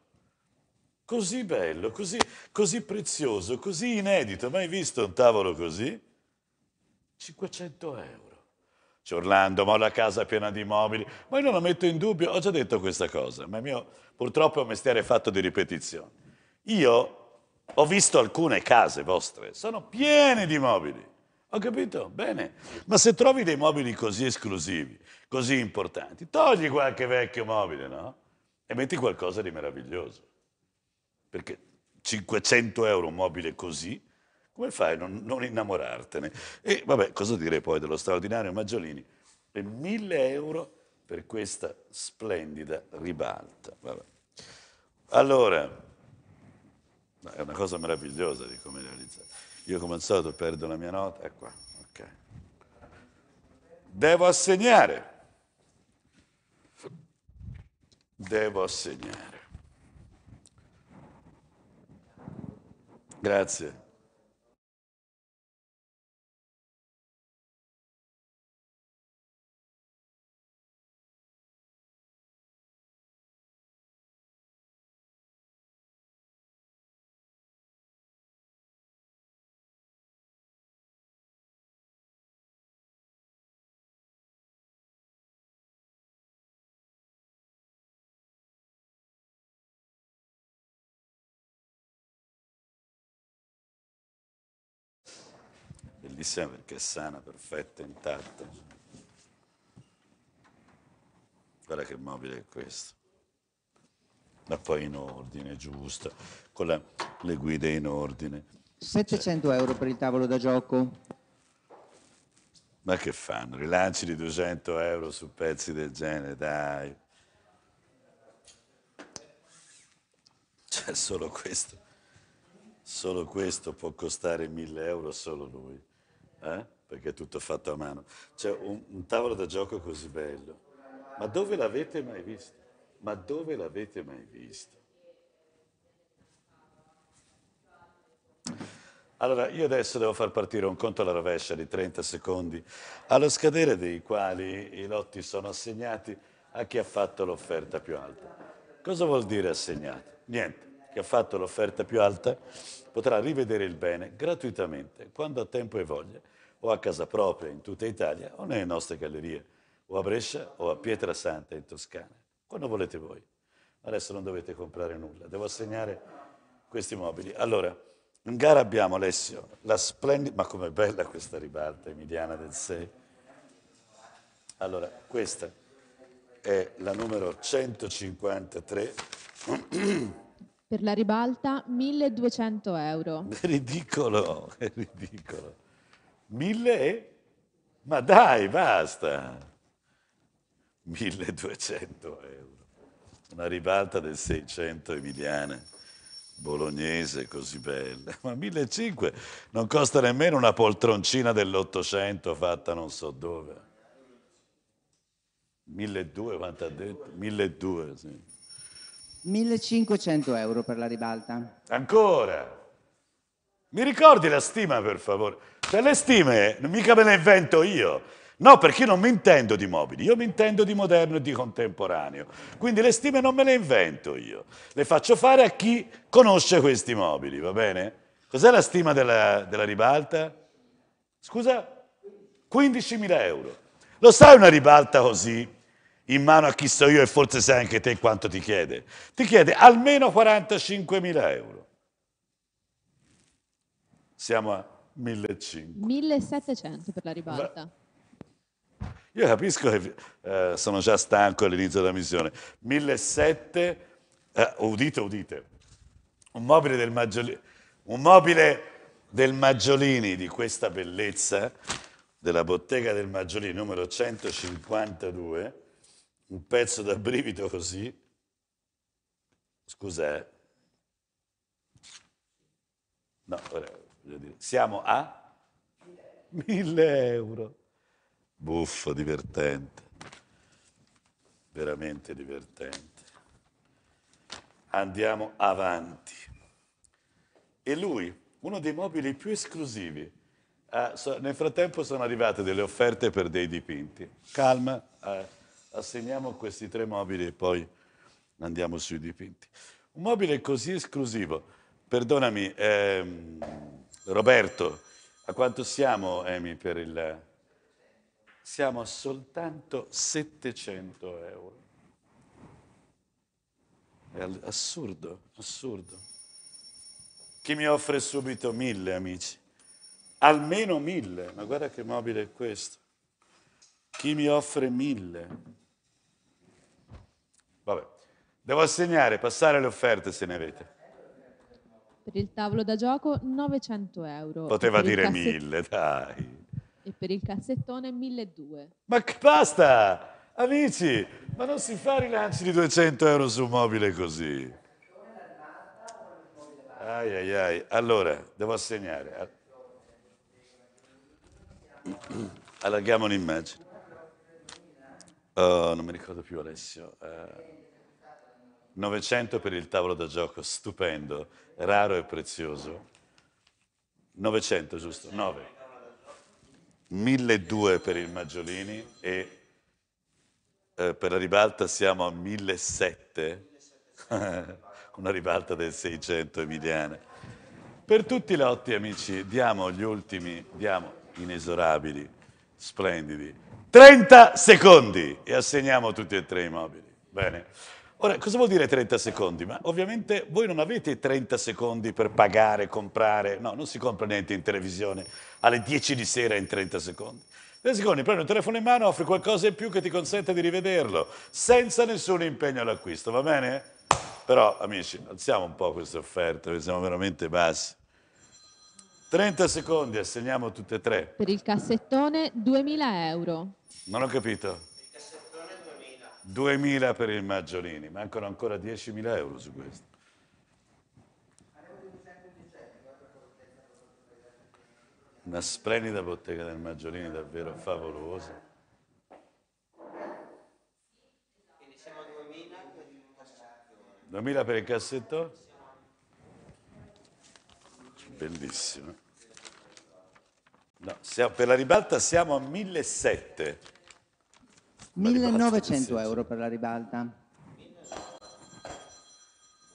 Speaker 1: così bello, così, così prezioso, così inedito. Mai visto un tavolo così? 500 euro. C'è Orlando, ma ho la casa piena di mobili. Ma io non lo metto in dubbio, ho già detto questa cosa, ma il mio, purtroppo è un mestiere fatto di ripetizione. Io ho visto alcune case vostre, sono piene di mobili. Ho capito? Bene. Ma se trovi dei mobili così esclusivi, così importanti, togli qualche vecchio mobile, no? E metti qualcosa di meraviglioso perché 500 euro un mobile così, come fai a non, non, innamorartene? E vabbè, cosa dire poi dello straordinario Maggiolini? E 1000 euro per questa splendida ribalta. Vabbè. Allora, è una cosa meravigliosa di come realizzare. Io come al solito perdo la mia nota, è qua, ok. Devo assegnare. Devo assegnare. Grazie. benissima perché è sana, perfetta, intatta. Guarda che mobile è questo. Ma poi in ordine, giusto, con la, le guide in ordine.
Speaker 4: 700 cioè. euro per il tavolo da gioco.
Speaker 1: Ma che fanno? Rilanci di 200 euro su pezzi del genere, dai. Cioè solo questo. Solo questo può costare 1000 euro solo lui eh? perché è tutto fatto a mano. C'è un, un tavolo da gioco così bello. Ma dove l'avete mai visto? Ma dove l'avete mai visto? Allora, io adesso devo far partire un conto alla rovescia di 30 secondi, allo scadere dei quali i lotti sono assegnati a chi ha fatto l'offerta più alta. Cosa vuol dire assegnato? Niente che ha fatto l'offerta più alta, potrà rivedere il bene gratuitamente, quando ha tempo e voglia, o a casa propria in tutta Italia, o nelle nostre gallerie, o a Brescia, o a Pietrasanta in Toscana, quando volete voi. Adesso non dovete comprare nulla, devo assegnare questi mobili. Allora, in gara abbiamo Alessio, la splendida, ma com'è bella questa ribalta Emiliana del 6. Allora, questa è la numero 153.
Speaker 2: per la ribalta 1200 euro.
Speaker 1: È ridicolo, è ridicolo. 1000? Ma dai, basta. 1200 euro. Una ribalta del 600 emiliana, bolognese così bella. Ma 1500 non costa nemmeno una poltroncina dell'Ottocento fatta non so dove. 1200, quanto ha detto? 1200, sì.
Speaker 4: 1500 euro per la ribalta.
Speaker 1: Ancora? Mi ricordi la stima, per favore? Cioè, le stime mica me le invento io. No, perché io non mi intendo di mobili, io mi intendo di moderno e di contemporaneo. Quindi le stime non me le invento io, le faccio fare a chi conosce questi mobili, va bene? Cos'è la stima della, della ribalta? Scusa? 15.000 euro. Lo sai una ribalta così? in mano a chi sto io e forse sai anche te quanto ti chiede. Ti chiede almeno 45.000 euro. Siamo a 1.500.
Speaker 2: 1.700 per la ribalta. Ma
Speaker 1: io capisco che eh, sono già stanco all'inizio della missione. 1.700, eh, udite, udite, un mobile del Maggiolini, un mobile del Maggiolini di questa bellezza, della bottega del Maggiolini numero 152, un pezzo da brivido così, Scusa, no, ora, voglio dire, siamo a 1000 euro. Buffo, divertente, veramente divertente. Andiamo avanti. E lui, uno dei mobili più esclusivi, ah, so, nel frattempo sono arrivate delle offerte per dei dipinti. Calma. Eh assegniamo questi tre mobili e poi andiamo sui dipinti. Un mobile così esclusivo, perdonami ehm, Roberto, a quanto siamo Emi per il... Siamo a soltanto 700 euro. È assurdo, assurdo. Chi mi offre subito mille, amici? Almeno mille, ma guarda che mobile è questo. Chi mi offre mille? Vabbè. Devo assegnare, passare le offerte se ne avete.
Speaker 2: Per il tavolo da gioco 900 euro. Poteva
Speaker 1: dire casset... 1000, dai.
Speaker 2: E per il cassettone 1200.
Speaker 1: Ma che basta! Amici, ma non si fa rilanci di 200 euro su un mobile così. Ai ai ai. Allora, devo assegnare. Allarghiamo l'immagine. Oh, non mi ricordo più Alessio. Uh... 900 per il tavolo da gioco, stupendo, raro e prezioso. 900 giusto? 9. 1200 per il Maggiolini e eh, per la ribalta siamo a 1700, una ribalta del 600 emiliana. Per tutti i lotti, amici, diamo gli ultimi, diamo inesorabili, splendidi, 30 secondi e assegniamo tutti e tre i mobili. Bene. Ora, cosa vuol dire 30 secondi? Ma ovviamente voi non avete 30 secondi per pagare, comprare, no, non si compra niente in televisione alle 10 di sera in 30 secondi. 30 secondi, prendi un telefono in mano, offri qualcosa in più che ti consente di rivederlo, senza nessun impegno all'acquisto, va bene? Però, amici, alziamo un po' queste offerte, perché siamo veramente bassi. 30 secondi, assegniamo tutte e tre.
Speaker 2: Per il cassettone 2.000 euro.
Speaker 1: Non ho capito. 2.000 per il Maggiolini, mancano ancora 10.000 euro su questo. Una splendida bottega del Maggiolini, davvero favolosa. Quindi siamo a 2.000 per il cassettone? Bellissimo. No, siamo, per la ribalta siamo a 1.700.
Speaker 4: 1900 euro per la ribalta.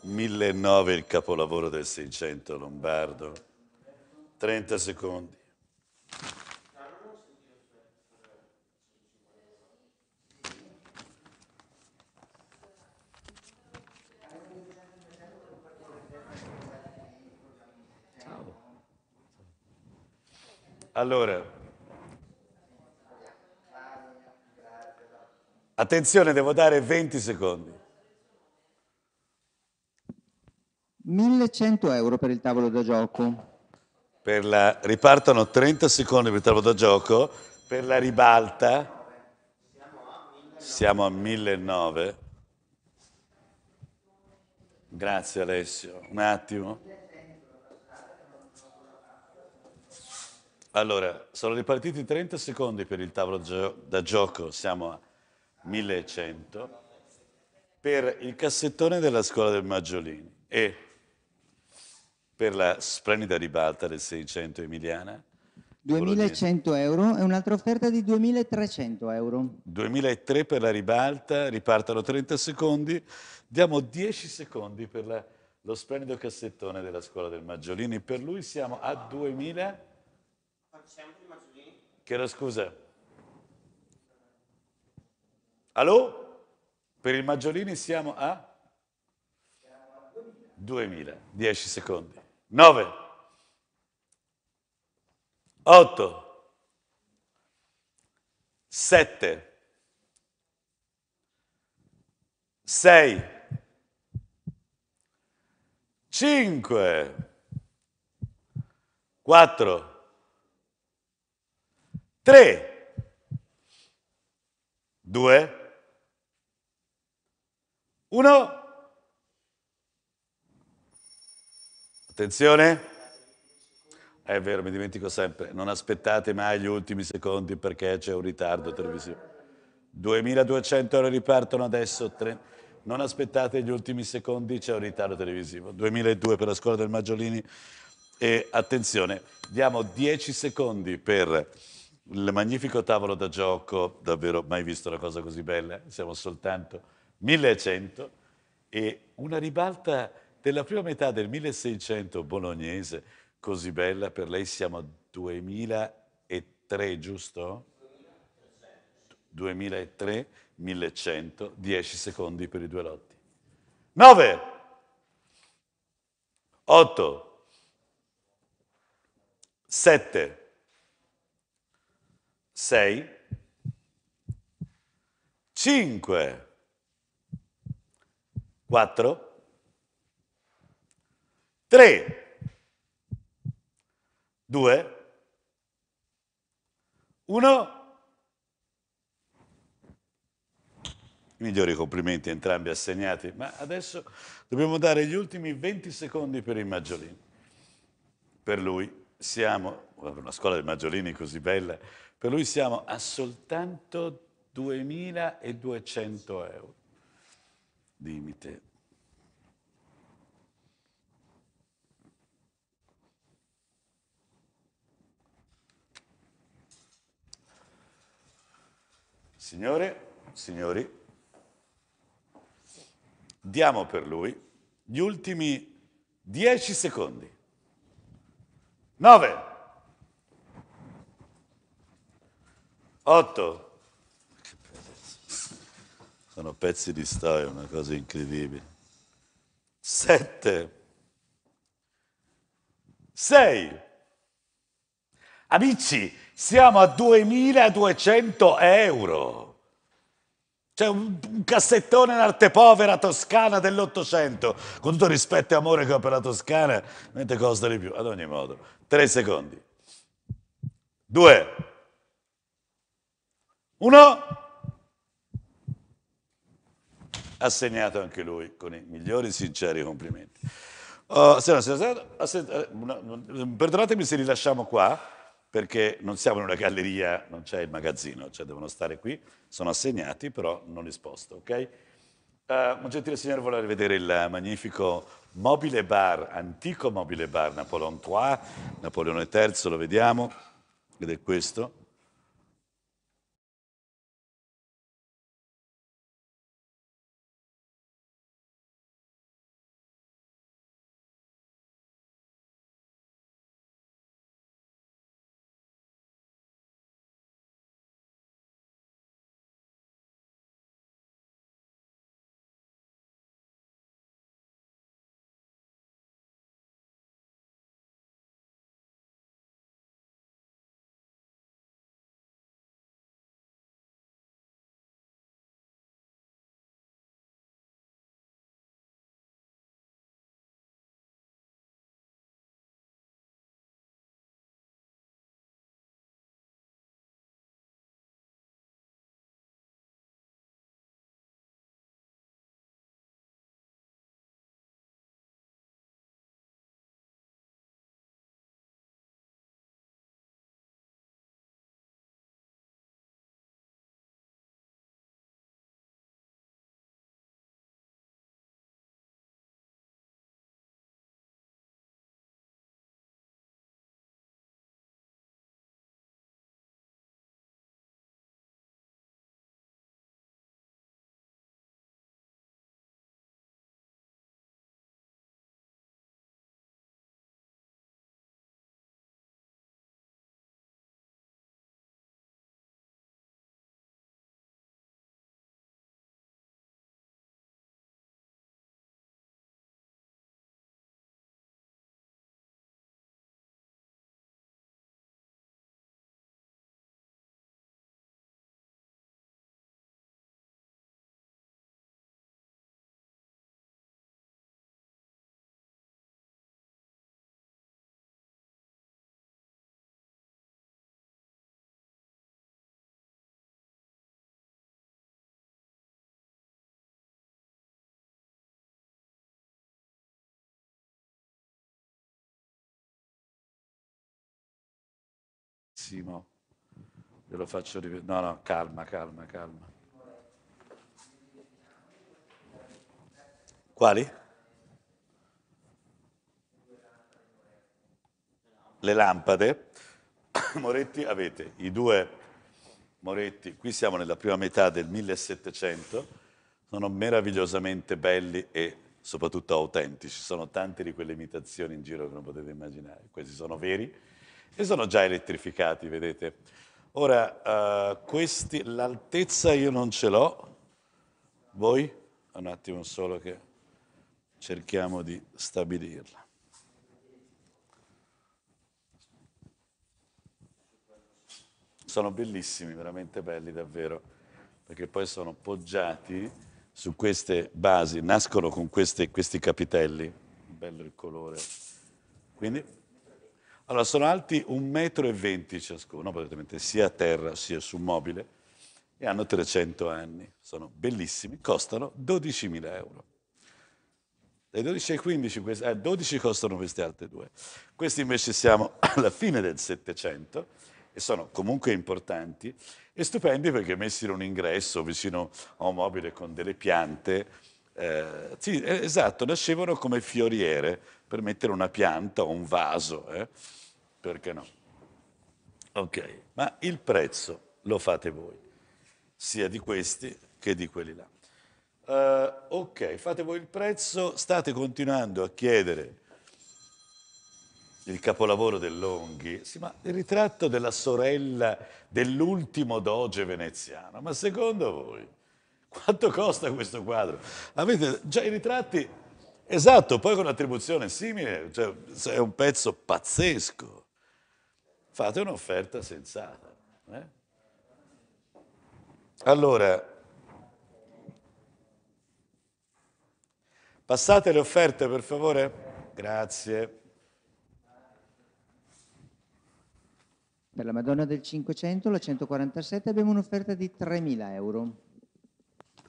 Speaker 1: 1900 il capolavoro del 600 Lombardo. 30 secondi. Allora, Attenzione, devo dare 20 secondi.
Speaker 4: 1100 euro per il tavolo da gioco.
Speaker 1: Per la, ripartono 30 secondi per il tavolo da gioco, per la ribalta siamo a 1900. Grazie Alessio, un attimo. Allora, sono ripartiti 30 secondi per il tavolo da gioco, siamo a 1100 per il cassettone della scuola del Maggiolini e per la splendida ribalta del 600 Emiliana.
Speaker 4: 2100 euro e un'altra offerta di 2300 euro.
Speaker 1: 2003 per la ribalta, ripartano 30 secondi, diamo 10 secondi per la, lo splendido cassettone della scuola del Maggiolini, per lui siamo a 2000... Facciamo il Maggiolini? Chiedo scusa. Allora, per il Maggiolini siamo a 2000, 10 secondi. 9, 8, 7, 6, 5, 4, 3, 2, uno. Attenzione. È vero, mi dimentico sempre. Non aspettate mai gli ultimi secondi perché c'è un ritardo televisivo. 2200 euro ripartono adesso. Tre... Non aspettate gli ultimi secondi, c'è un ritardo televisivo. 2002 per la scuola del Maggiolini. E attenzione, diamo 10 secondi per il magnifico tavolo da gioco. Davvero mai visto una cosa così bella. Siamo soltanto 1100 e una ribalta della prima metà del 1600 bolognese, così bella, per lei siamo a 2003, giusto? 2003, 1100, 10 secondi per i due lotti. 9, 8, 7, 6, 5, 4, 3, 2, 1. I migliori complimenti entrambi assegnati, ma adesso dobbiamo dare gli ultimi 20 secondi per il Maggiolini. Per lui siamo, una scuola di Maggiolini così bella, per lui siamo a soltanto 2.200 euro limite. Signore, signori, diamo per lui gli ultimi dieci secondi. Nove. Otto. Sono pezzi di storia, una cosa incredibile. Sette. Sei. Amici, siamo a 2.200 euro. C'è un, un, cassettone in arte povera toscana dell'Ottocento. Con tutto rispetto e amore che ho per la Toscana, niente costa di più. Ad ogni modo, tre secondi. Due. Uno ha segnato anche lui con i migliori e sinceri complimenti. Uh, se, se, se, una, eh, perdonatemi se qua, perché non siamo in una galleria, non c'è il magazzino, cioè devono stare qui, sono assegnati, però non li sposto, ok? Uh, un gentile signore vuole vedere il magnifico mobile bar, antico mobile bar Napoleon III, Napoleone III, lo vediamo, ed è questo. bellissimo. Ve lo faccio rivedere. No, no, calma, calma, calma. Quali? Le lampade. Moretti avete i due Moretti, qui siamo nella prima metà del 1700, sono meravigliosamente belli e soprattutto autentici, sono tante di quelle imitazioni in giro che non potete immaginare, questi sono veri e sono già elettrificati, vedete. Ora, uh, questi, l'altezza io non ce l'ho. Voi? Un attimo solo che cerchiamo di stabilirla. Sono bellissimi, veramente belli davvero, perché poi sono poggiati su queste basi, nascono con queste, questi capitelli. Bello il colore. Quindi allora, sono alti 1,20 m ciascuno, praticamente sia a terra sia su mobile, e hanno 300 anni. Sono bellissimi, costano 12.000 euro. Dai 12 ai 15, questi, eh, 12 costano queste altre due. Questi invece siamo alla fine del Settecento e sono comunque importanti e stupendi perché messi in un ingresso vicino a un mobile con delle piante, eh, sì, eh, esatto, nascevano come fioriere per mettere una pianta o un vaso, eh? perché no? Ok, ma il prezzo lo fate voi, sia di questi che di quelli là. Uh, ok, fate voi il prezzo, state continuando a chiedere il capolavoro dell'Onghi, sì, ma il ritratto della sorella dell'ultimo doge veneziano, ma secondo voi quanto costa questo quadro? Avete già i ritratti? Esatto, poi con attribuzione simile, cioè, è un pezzo pazzesco. Fate un'offerta sensata. Eh? Allora, Passate le offerte per favore. Grazie.
Speaker 4: Per la Madonna del 500, la 147, abbiamo un'offerta di 3.000 euro.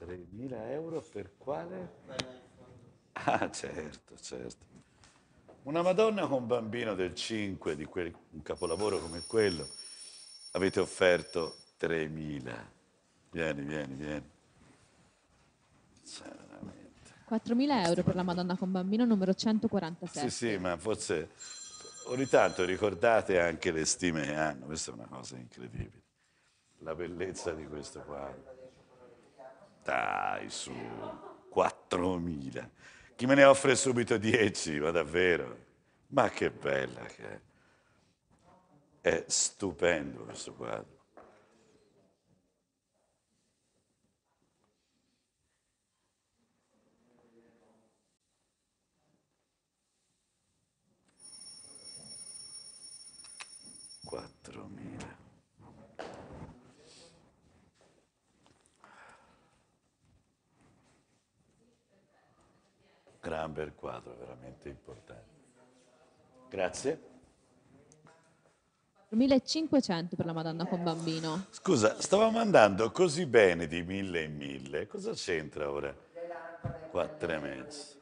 Speaker 1: 3.000 euro per quale? Ah, certo, certo. Una Madonna con un bambino del 5, di quel, un capolavoro come quello, avete offerto 3.000. Vieni, vieni, vieni.
Speaker 2: 4.000 euro per la Madonna con bambino numero 147.
Speaker 1: Sì, sì, ma forse ogni tanto ricordate anche le stime che hanno, questa è una cosa incredibile, la bellezza di questo quadro dai su, 4.000. Chi me ne offre subito 10, ma davvero? Ma che bella che è. È stupendo questo quadro. gran bel quadro, veramente importante. Grazie.
Speaker 2: 1500 per la Madonna con bambino.
Speaker 1: Scusa, stavamo andando così bene di mille in mille, cosa c'entra ora? Quattro e mezzo.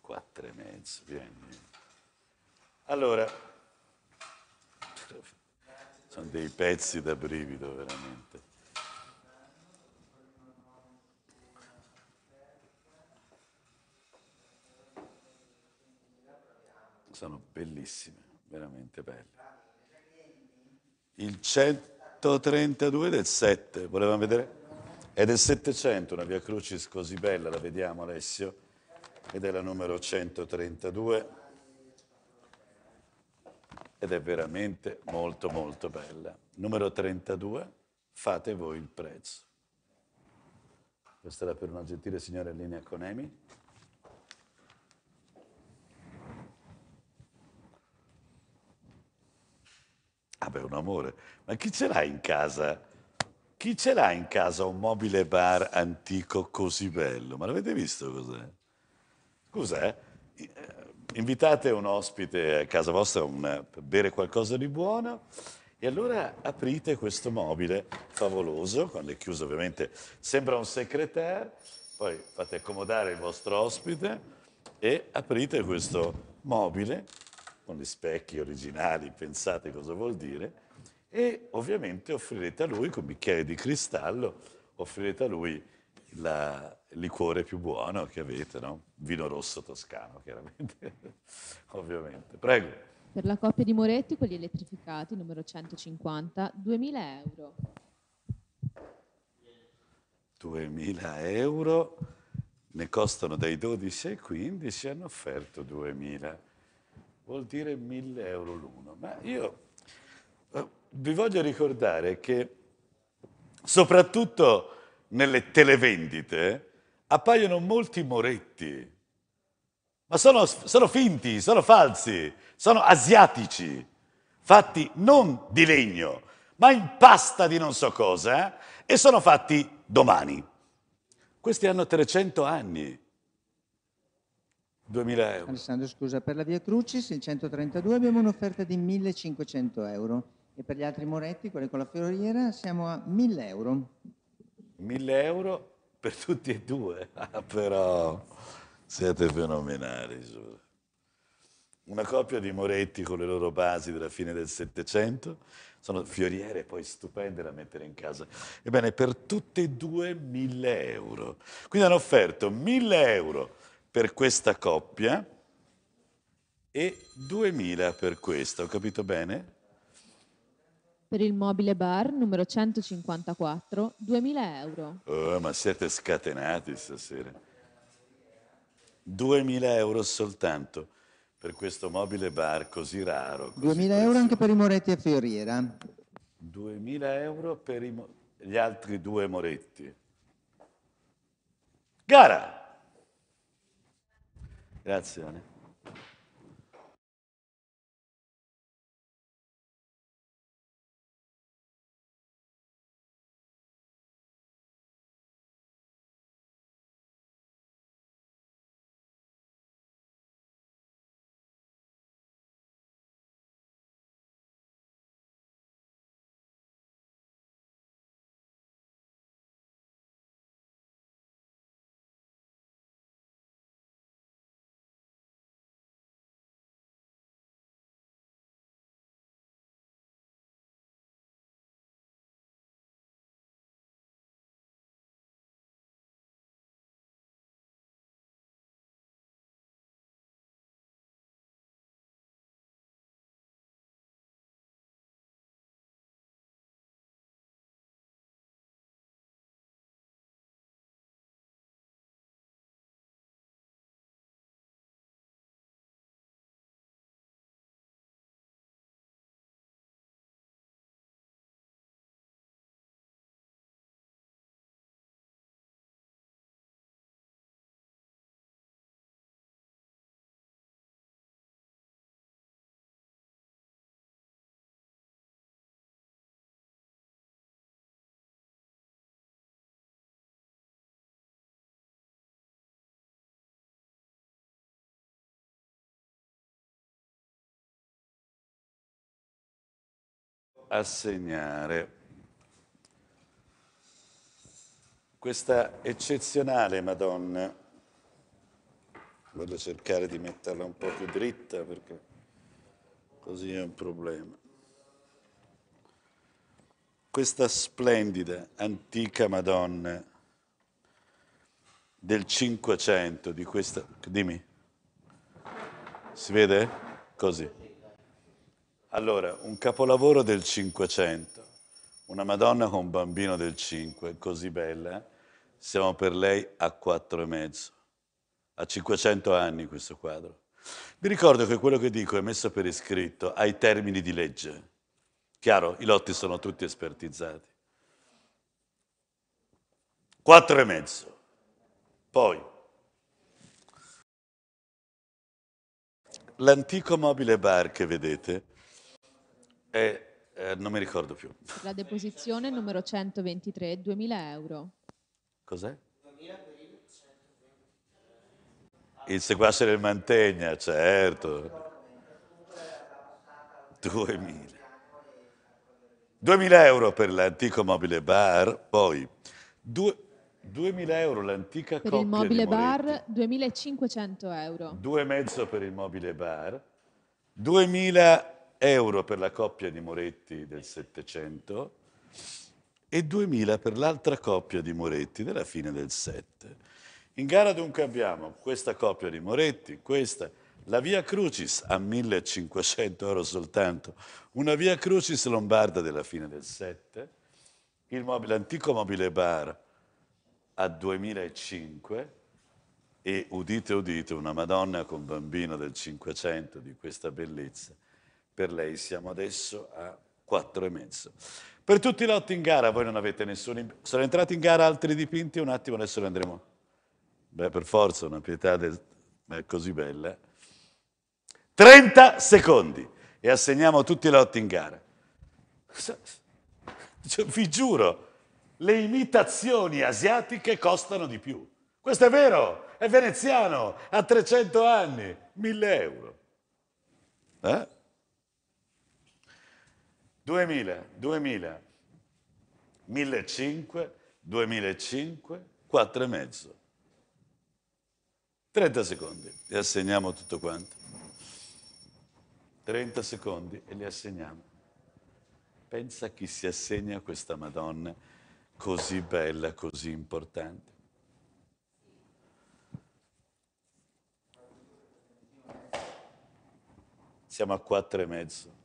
Speaker 1: Quattro e mezzo, vieni. Allora, sono dei pezzi da brivido veramente. sono bellissime, veramente belle. Il 132 del 7, volevamo vedere? È del 700, una Via Crucis così bella, la vediamo Alessio, ed è la numero 132, ed è veramente molto molto bella. Numero 32, fate voi il prezzo. Questa era per una gentile signora in linea con Emi. Vabbè, ah, un amore. Ma chi ce l'ha in casa? Chi ce l'ha in casa un mobile bar antico così bello? Ma l'avete visto cos'è? Cos'è? Eh, invitate un ospite a casa vostra un, per bere qualcosa di buono e allora aprite questo mobile favoloso, quando è chiuso ovviamente sembra un secretaire, poi fate accomodare il vostro ospite e aprite questo mobile con gli specchi originali, pensate cosa vuol dire, e ovviamente offrirete a lui, con bicchiere di cristallo, offrirete a lui il liquore più buono che avete, no? Vino rosso toscano, chiaramente, ovviamente. Prego.
Speaker 2: Per la coppia di Moretti, quelli elettrificati, numero 150, 2000 euro.
Speaker 1: 2000 euro, ne costano dai 12 ai 15, hanno offerto 2000 vuol dire 1000 euro l'uno. Ma io eh, vi voglio ricordare che soprattutto nelle televendite appaiono molti moretti, ma sono, sono finti, sono falsi, sono asiatici, fatti non di legno, ma in pasta di non so cosa, eh? e sono fatti domani. Questi hanno 300 anni. 2000 euro.
Speaker 4: Alessandro, scusa, per la Via Crucis il 132 abbiamo un'offerta di 1500 euro e per gli altri Moretti, quelli con la ferroviera, siamo a 1000 euro.
Speaker 1: 1000 euro per tutti e due, ah, però siete fenomenali. Una coppia di Moretti con le loro basi della fine del Settecento sono fioriere poi stupende da mettere in casa. Ebbene, per tutte e due 1000 euro. Quindi hanno offerto 1000 euro per questa coppia e 2.000 per questo, ho capito bene?
Speaker 2: Per il mobile bar numero 154, 2.000 euro.
Speaker 1: Oh, ma siete scatenati stasera. 2.000 euro soltanto per questo mobile bar così raro. Così 2.000
Speaker 4: prezioso. euro anche per i Moretti e Fioriera.
Speaker 1: 2.000 euro per i, gli altri due Moretti. Gara! Grazie. assegnare. Questa eccezionale Madonna, voglio cercare di metterla un po' più dritta perché così è un problema. Questa splendida, antica Madonna del Cinquecento, di questa... Dimmi, si vede? Così. Allora, un capolavoro del Cinquecento, una Madonna con un bambino del Cinque, così bella, siamo per lei a quattro e mezzo, a 500 anni questo quadro. Vi ricordo che quello che dico è messo per iscritto ai termini di legge. Chiaro, i lotti sono tutti espertizzati. Quattro e mezzo. Poi, l'antico mobile bar che vedete eh, eh, non mi ricordo più.
Speaker 2: La deposizione numero 123, 2000 euro.
Speaker 1: Cos'è? Il seguace del Mantegna, certo. 2000. 2000 euro per l'antico mobile bar, poi due, 2000 euro l'antica per coppia Per il mobile bar,
Speaker 2: 2500 euro.
Speaker 1: Due e mezzo per il mobile bar, 2000 euro euro per la coppia di Moretti del Settecento e 2.000 per l'altra coppia di Moretti della fine del 7. In gara dunque abbiamo questa coppia di Moretti, questa, la Via Crucis a 1.500 euro soltanto, una Via Crucis lombarda della fine del 7, mobile, l'antico mobile bar a 2.005 e udite udite una Madonna con bambino del 500 di questa bellezza per lei. Siamo adesso a 4 e mezzo. Per tutti i lotti in gara, voi non avete nessuno. In... Sono entrati in gara altri dipinti? Un attimo, adesso ne andremo. Beh, per forza, una pietà de... Beh, così bella. 30 secondi e assegniamo tutti i lotti in gara. Cioè, vi giuro, le imitazioni asiatiche costano di più. Questo è vero, è veneziano, ha 300 anni, 1000 euro. Eh? 2000, 2000, 1500, 2005, 4 e mezzo. 30 secondi e assegniamo tutto quanto. 30 secondi e li assegniamo. Pensa a chi si assegna a questa Madonna così bella, così importante. Siamo a quattro e mezzo.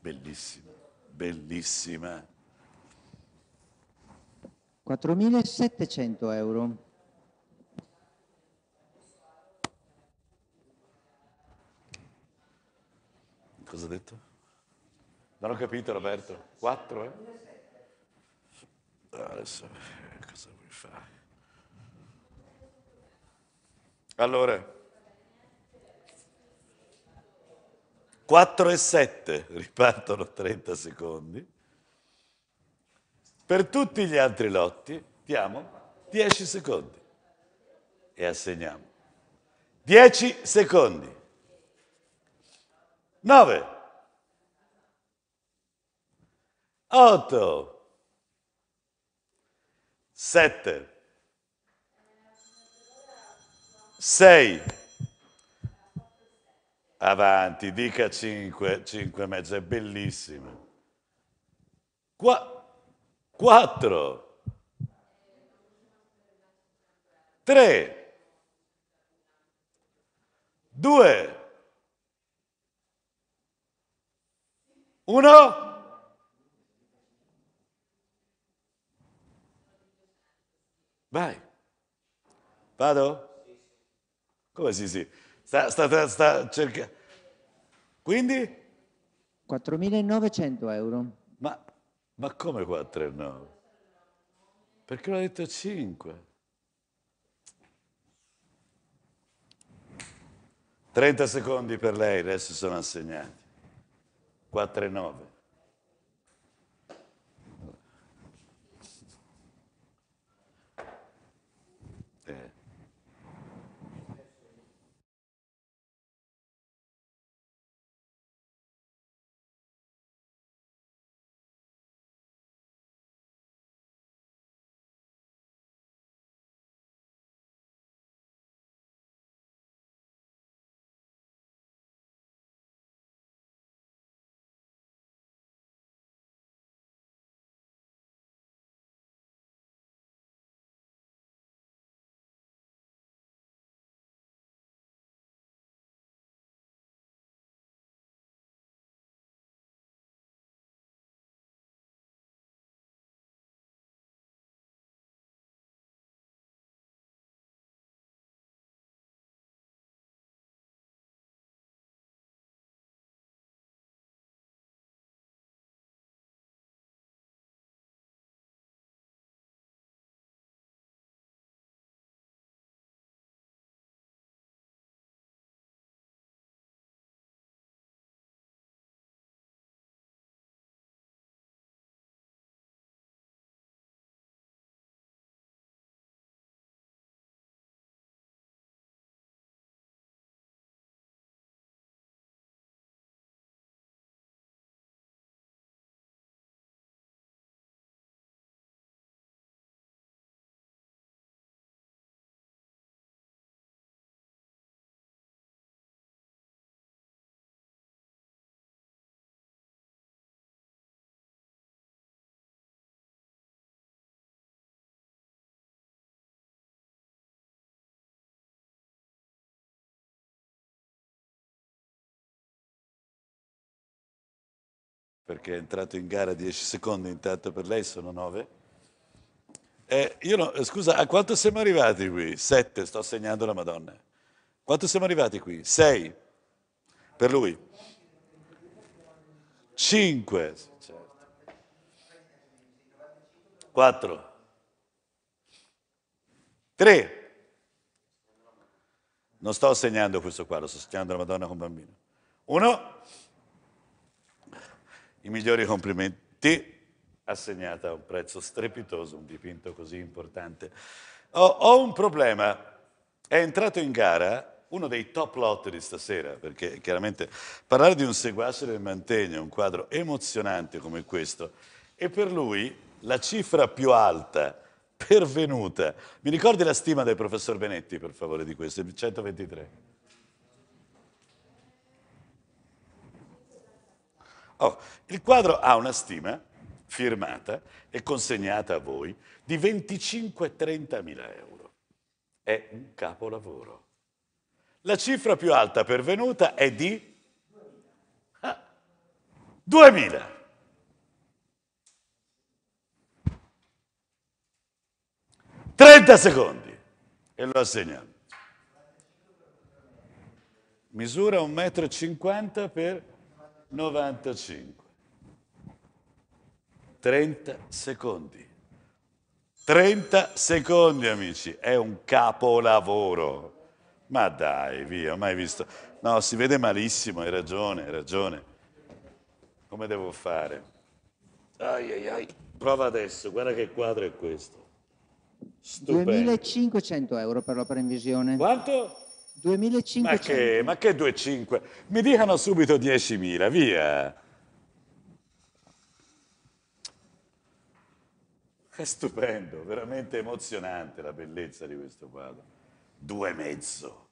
Speaker 1: bellissima, bellissima.
Speaker 4: 4.700 euro.
Speaker 1: Cosa ha detto? Non ho capito Roberto. 4, eh? Adesso eh, cosa vuoi fare? Allora... 4 e 7, ripartono 30 secondi. Per tutti gli altri lotti diamo 10 secondi e assegniamo. 10 secondi. 9, 8, 7, 6, Avanti, dica 5, 5 e mezzo, è bellissimo. Qua, 4, 3, 2, 1. Vai. Vado? Come si sì? sì. Sta, sta, sta cercando. Quindi?
Speaker 4: 4.900 euro.
Speaker 1: Ma, ma come 4,9? Perché l'ha detto 5? 30 secondi per lei, adesso sono assegnati. 4,9. perché è entrato in gara 10 secondi, intanto per lei sono 9. Eh, no, scusa, a quanto siamo arrivati qui? 7, sto segnando la Madonna. Quanto siamo arrivati qui? 6 per lui. 5. 4. 3. Non sto segnando questo qua, lo sto segnando la Madonna con bambino. 1 i migliori complimenti. Assegnata a un prezzo strepitoso, un dipinto così importante. Ho, ho un problema. È entrato in gara uno dei top lot di stasera, perché chiaramente parlare di un seguace del Mantegna, un quadro emozionante come questo, e per lui la cifra più alta pervenuta. Mi ricordi la stima del professor Benetti, per favore, di questo, il 123? Oh, il quadro ha una stima firmata e consegnata a voi di 25-30 mila euro. È un capolavoro. La cifra più alta pervenuta è di ah, 2.000. Trenta secondi e lo assegniamo. Misura 1,50 m per 95. 30 secondi. 30 secondi, amici, è un capolavoro. Ma dai, via, mai visto. No, si vede malissimo, hai ragione, hai ragione. Come devo fare? Ai ai ai. Prova adesso, guarda che quadro è questo. Stupendo.
Speaker 4: 2500 euro per l'opera in visione. Quanto?
Speaker 1: 2.500. Ma che, ma che 2.5? Mi dicano subito 10.000, via. È stupendo, veramente emozionante la bellezza di questo quadro. Due e mezzo.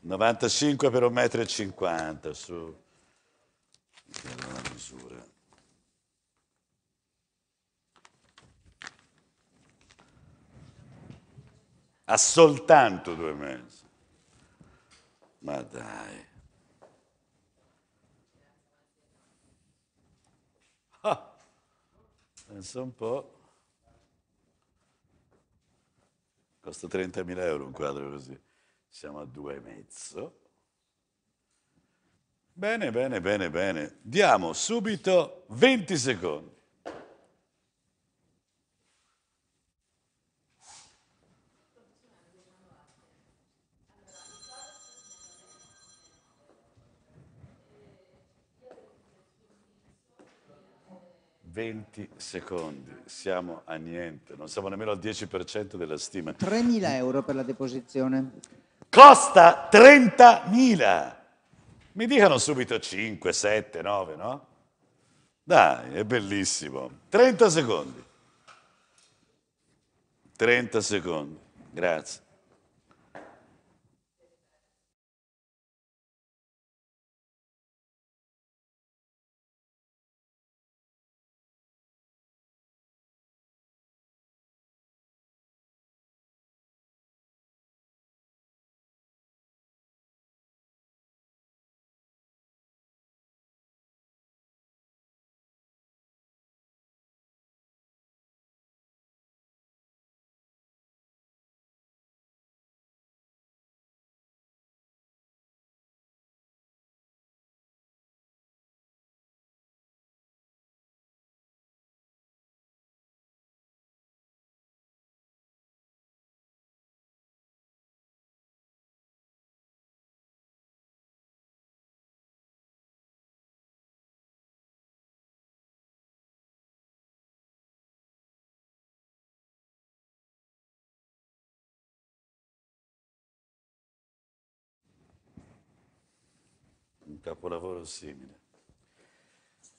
Speaker 1: 95 per 1,50 m su. Era la misura. a soltanto due mesi. Ma dai. Ah, pensa un po'. Costa 30.000 euro un quadro così. Siamo a due e mezzo. Bene, bene, bene, bene. Diamo subito 20 secondi. 20 secondi, siamo a niente, non siamo nemmeno al 10% della stima. 3.000 euro per la deposizione. Costa 30.000! Mi dicano subito 5, 7, 9, no? Dai, è bellissimo. 30 secondi. 30 secondi, grazie. capolavoro simile.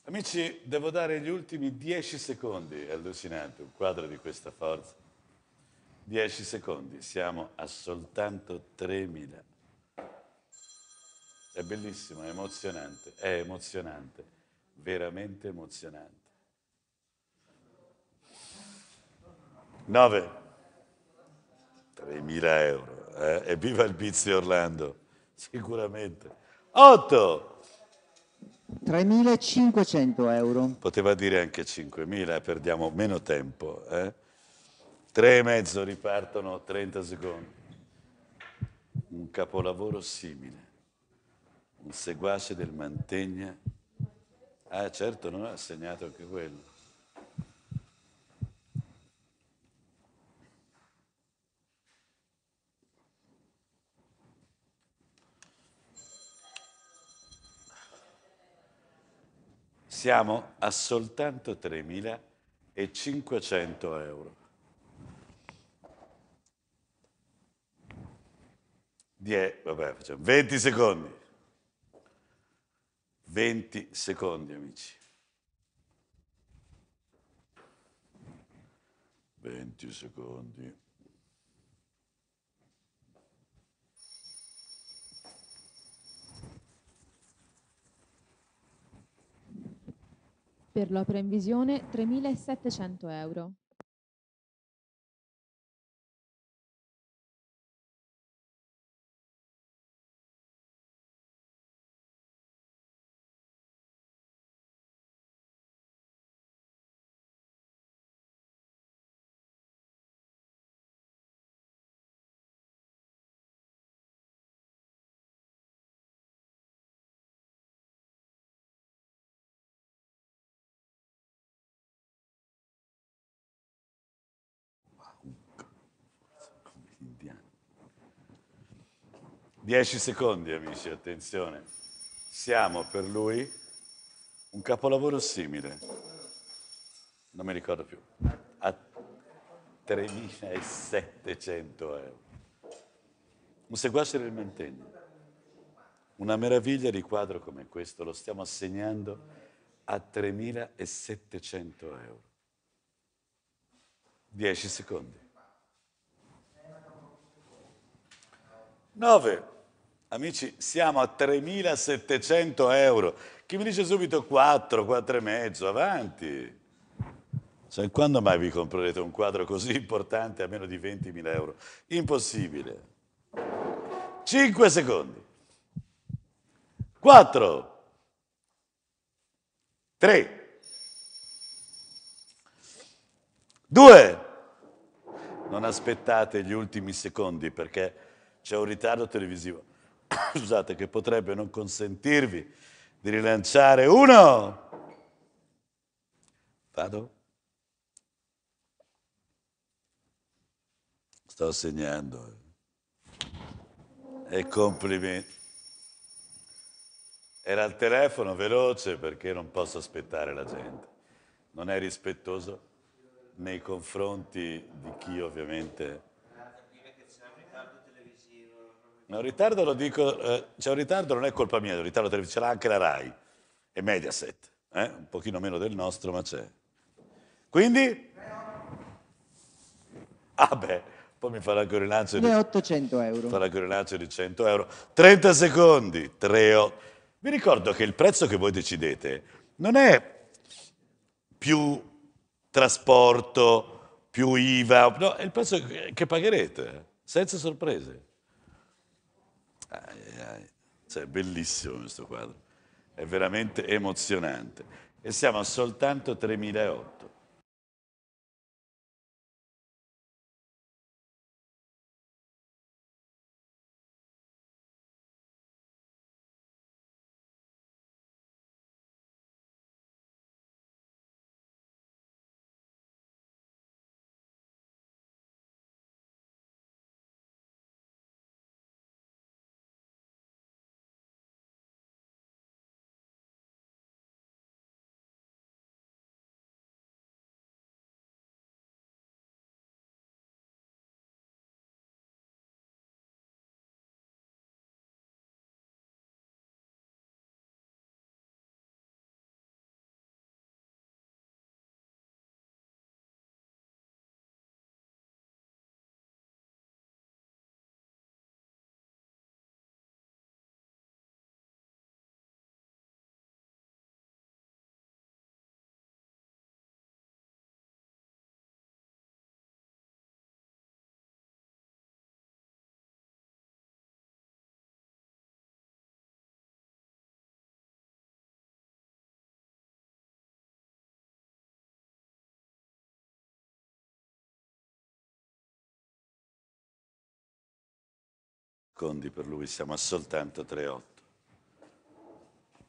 Speaker 1: Amici, devo dare gli ultimi dieci secondi, è allucinante, un quadro di questa forza. Dieci secondi, siamo a soltanto 3.000. È bellissimo, è emozionante, è emozionante, veramente emozionante. 9. 3.000 euro. Eh? viva il Pizzi Orlando, sicuramente. 8.
Speaker 4: 3.500 euro.
Speaker 1: Poteva dire anche 5.000, eh, perdiamo meno tempo. Eh? 3 e mezzo ripartono 30 secondi. Un capolavoro simile. Un seguace del Mantegna. Ah, certo, non ha segnato anche quello. siamo a soltanto 3.500 euro. 10, vabbè, facciamo 20 secondi. 20 secondi, amici. 20 secondi.
Speaker 2: per l'opera in
Speaker 3: visione 3.700 euro.
Speaker 1: 10 secondi, amici, attenzione. Siamo per lui un capolavoro simile. Non mi ricordo più. A 3.700 euro. Un seguace del Mantegno. Una meraviglia di quadro come questo lo stiamo assegnando a 3.700 euro. 10 secondi. 9. Amici, siamo a 3.700 euro. Chi mi dice subito 4, 4,5, avanti. Cioè, quando mai vi comprerete un quadro così importante a meno di 20.000 euro? Impossibile. 5 secondi. 4, 3, 2. Non aspettate gli ultimi secondi perché c'è un ritardo televisivo. scusate, che potrebbe non consentirvi di rilanciare uno. Vado? Sto segnando. E complimenti. Era al telefono veloce perché non posso aspettare la gente. Non è rispettoso nei confronti di chi ovviamente ma un ritardo lo dico, eh, c'è cioè, un ritardo, non è colpa mia, un ritardo ce l'ha anche la RAI e Mediaset, eh? un pochino meno del nostro, ma c'è. Quindi? Ah beh, poi mi farà anche un rilancio di...
Speaker 4: 800 euro.
Speaker 1: Farà anche un rilancio di 100 euro. 30 secondi, 3... O... Vi ricordo che il prezzo che voi decidete non è più trasporto, più IVA, no, è il prezzo che pagherete, senza sorprese. Eh, eh, cioè, bellissimo questo quadro, è veramente emozionante. E siamo a soltanto 3.008. secondi per lui siamo a soltanto 3,8.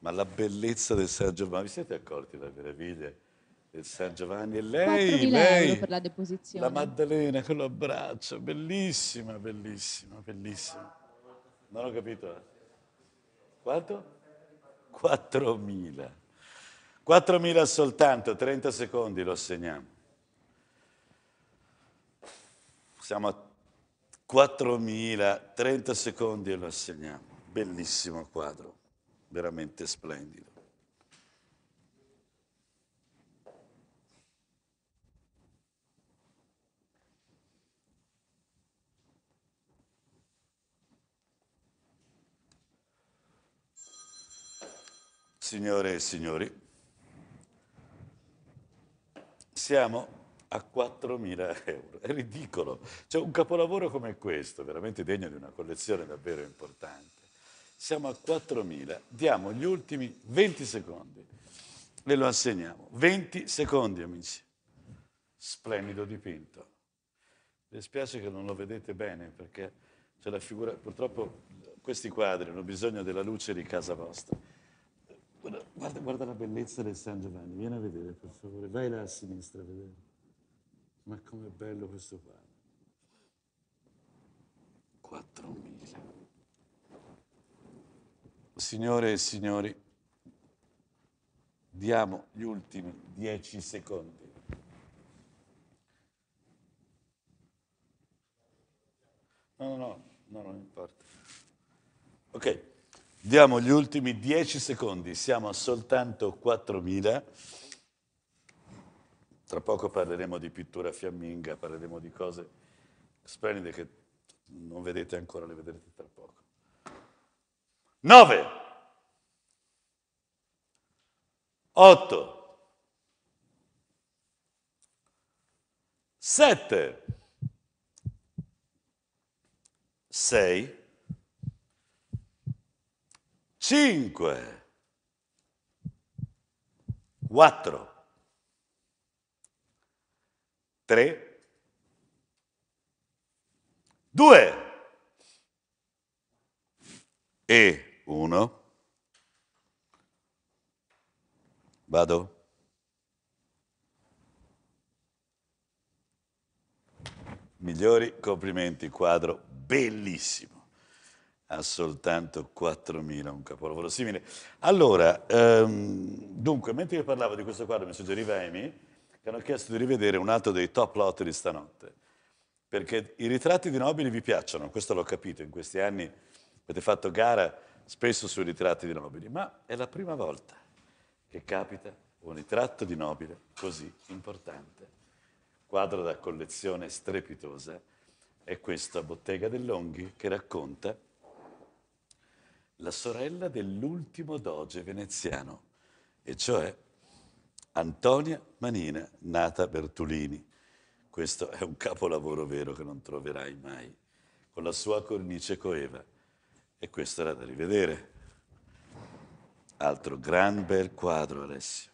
Speaker 1: Ma la bellezza del San Giovanni, vi siete accorti la meraviglia del San Giovanni? E lei, lei per la deposizione. La Maddalena con l'abbraccio, bellissima, bellissima, bellissima. Non ho capito. Quanto? 4.000. 4.000 soltanto, 30 secondi lo assegniamo. Siamo a 4.000, 30 secondi e lo assegniamo. Bellissimo quadro, veramente splendido. Signore e signori, siamo a 4.000 euro. È ridicolo. Cioè un capolavoro come questo, veramente degno di una collezione davvero importante. Siamo a 4.000, diamo gli ultimi 20 secondi e lo assegniamo. 20 secondi, amici. Splendido dipinto. Mi dispiace che non lo vedete bene perché c'è la figura, purtroppo questi quadri hanno bisogno della luce di casa vostra. Guarda, guarda, guarda la bellezza del San Giovanni, vieni a vedere per favore, vai là a sinistra a vedere. Ma com'è bello questo pane. 4.000. Signore e signori, diamo gli ultimi 10 secondi. No, no, no, no, non importa. Ok, diamo gli ultimi 10 secondi, siamo a soltanto 4.000. Tra poco parleremo di pittura fiamminga, parleremo di cose splendide che non vedete ancora, le vedrete tra poco. 9, 8, 7, 6, 5, 4, 3, 2 e 1. Vado. Migliori complimenti, quadro bellissimo. Ha soltanto 4.000, un capolavoro simile. Allora, um, dunque, mentre io parlavo di questo quadro, mi suggeriva Amy, che hanno chiesto di rivedere un altro dei top lot di stanotte. Perché i ritratti di nobili vi piacciono, questo l'ho capito, in questi anni avete fatto gara spesso sui ritratti di nobili, ma è la prima volta che capita un ritratto di nobile così importante. Quadro da collezione strepitosa è questa bottega dell'Onghi che racconta la sorella dell'ultimo doge veneziano, e cioè Antonia Manina, nata Bertolini. Questo è un capolavoro vero che non troverai mai, con la sua cornice coeva. E questo era da rivedere. Altro gran bel quadro, Alessio.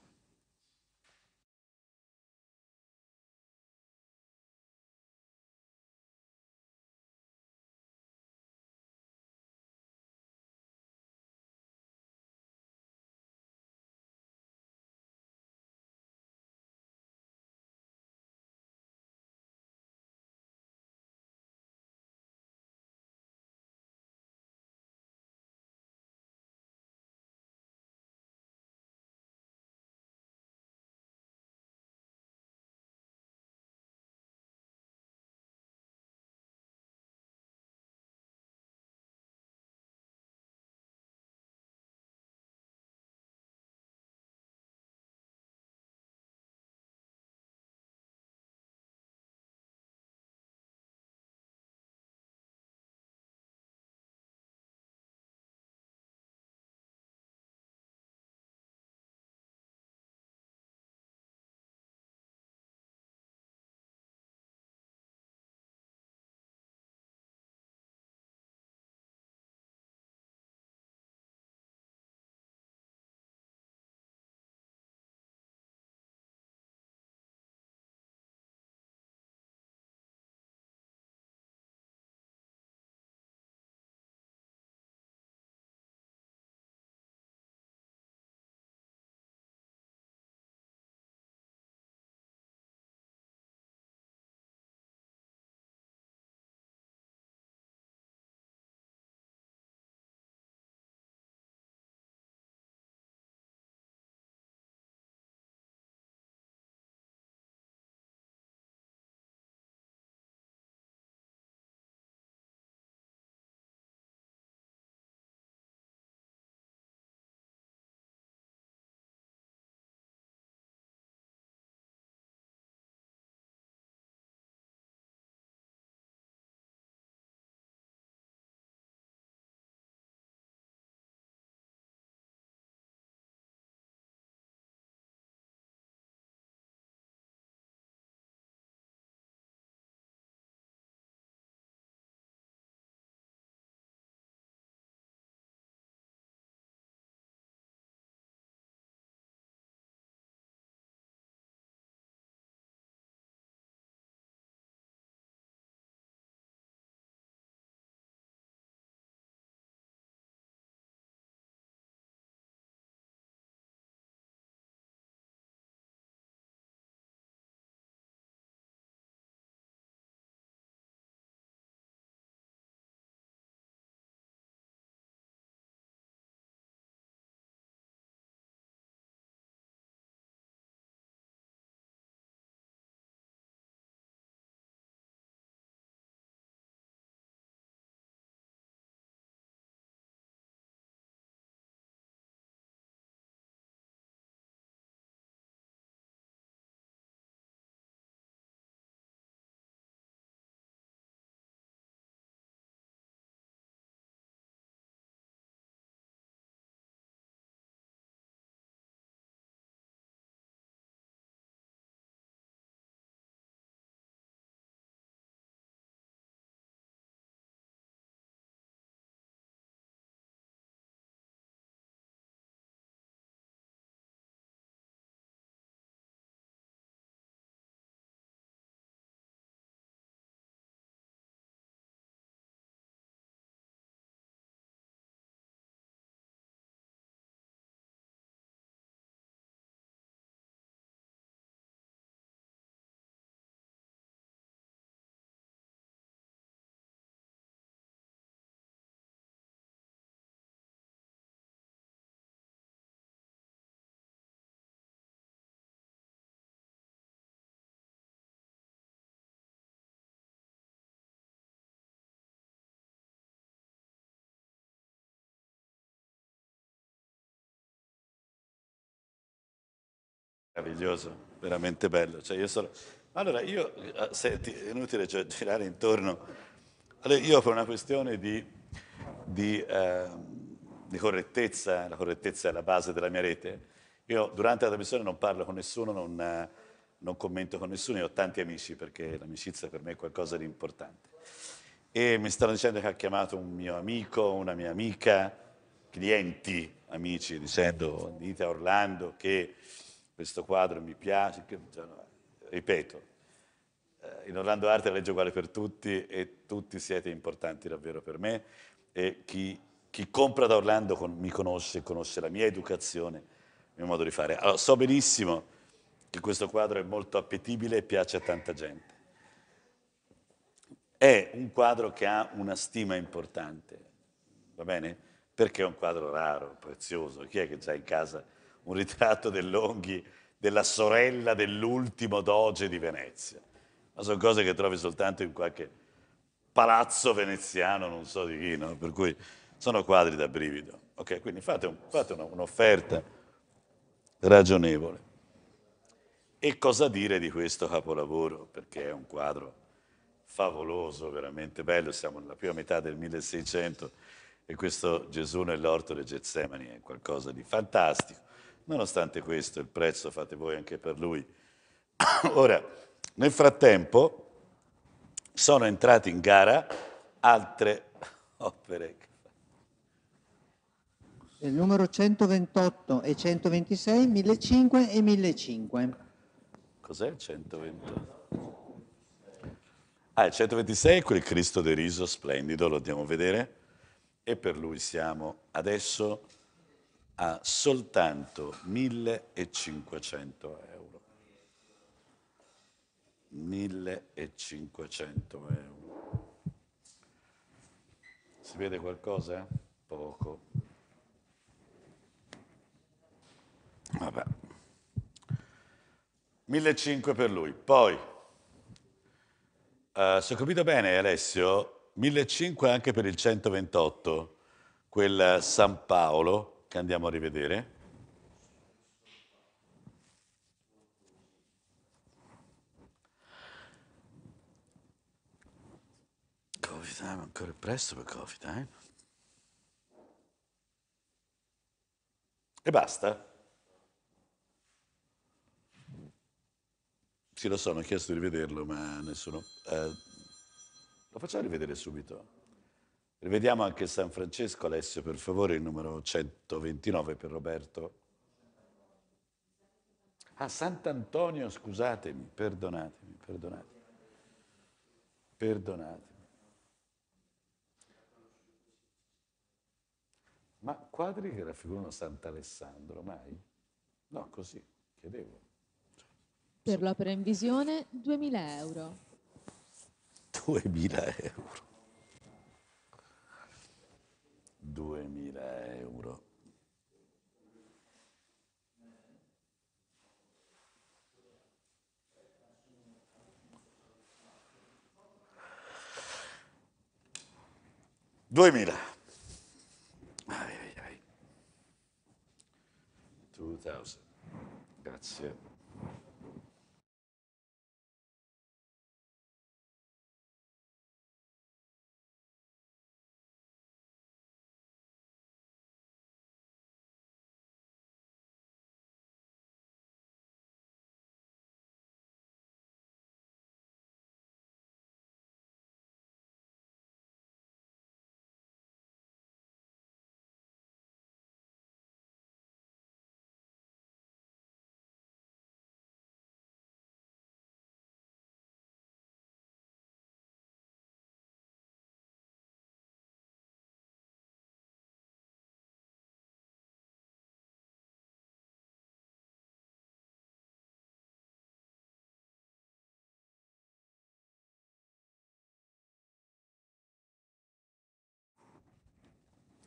Speaker 1: Meraviglioso, veramente bello. Cioè io sono... Allora, io, eh, senti, è inutile cioè, girare intorno. Allora, io per una questione di, di, eh, di, correttezza, la correttezza è la base della mia rete, io durante la trasmissione non parlo con nessuno, non, non commento con nessuno, io ho tanti amici perché l'amicizia per me è qualcosa di importante. E mi stanno dicendo che ha chiamato un mio amico, una mia amica, clienti, amici, dicendo, dite a Orlando che questo quadro mi piace, eh, ripeto, eh, in Orlando Arte la legge è uguale per tutti e tutti siete importanti davvero per me e chi, chi compra da Orlando con, mi conosce, conosce la mia educazione, il mio modo di fare. Allora, so benissimo che questo quadro è molto appetibile e piace a tanta gente. È un quadro che ha una stima importante, va bene? Perché è un quadro raro, prezioso, chi è che già in casa un ritratto dell'Onghi della sorella dell'ultimo doge di Venezia. Ma sono cose che trovi soltanto in qualche palazzo veneziano, non so di chi, no? per cui sono quadri da brivido. Ok, quindi fate, un, fate una, un'offerta ragionevole. E cosa dire di questo capolavoro? Perché è un quadro favoloso, veramente bello, siamo nella prima metà del 1600 e questo Gesù nell'orto di Getsemani è qualcosa di fantastico. Nonostante questo, il prezzo fate voi anche per lui. Ora, nel frattempo sono entrate in gara altre opere.
Speaker 4: Il numero 128 e 126, 1005 e 1005.
Speaker 1: Cos'è il 128? Ah, il 126 è quel Cristo deriso splendido, lo andiamo a vedere. E per lui siamo adesso a soltanto 1500 euro. 1500 euro. Si vede qualcosa? Poco. Vabbè. 1500 per lui. Poi, uh, se ho capito bene Alessio, 1500 anche per il 128, quel San Paolo, che andiamo a rivedere. Coffee eh, time, ancora presto per coffee eh. time. E basta. Sì, lo so, mi ha chiesto di rivederlo, ma nessuno... Eh, lo facciamo rivedere subito. Rivediamo anche San Francesco, Alessio, per favore, il numero 129 per Roberto. Ah, Sant'Antonio, scusatemi, perdonatemi, perdonatemi. Perdonatemi. Ma quadri che raffigurano Sant'Alessandro, mai? No, così, chiedevo.
Speaker 2: Per l'opera in visione 2.000 euro.
Speaker 1: 2.000 euro. 2.000 euro. Duemila. Two thousand. Grazie.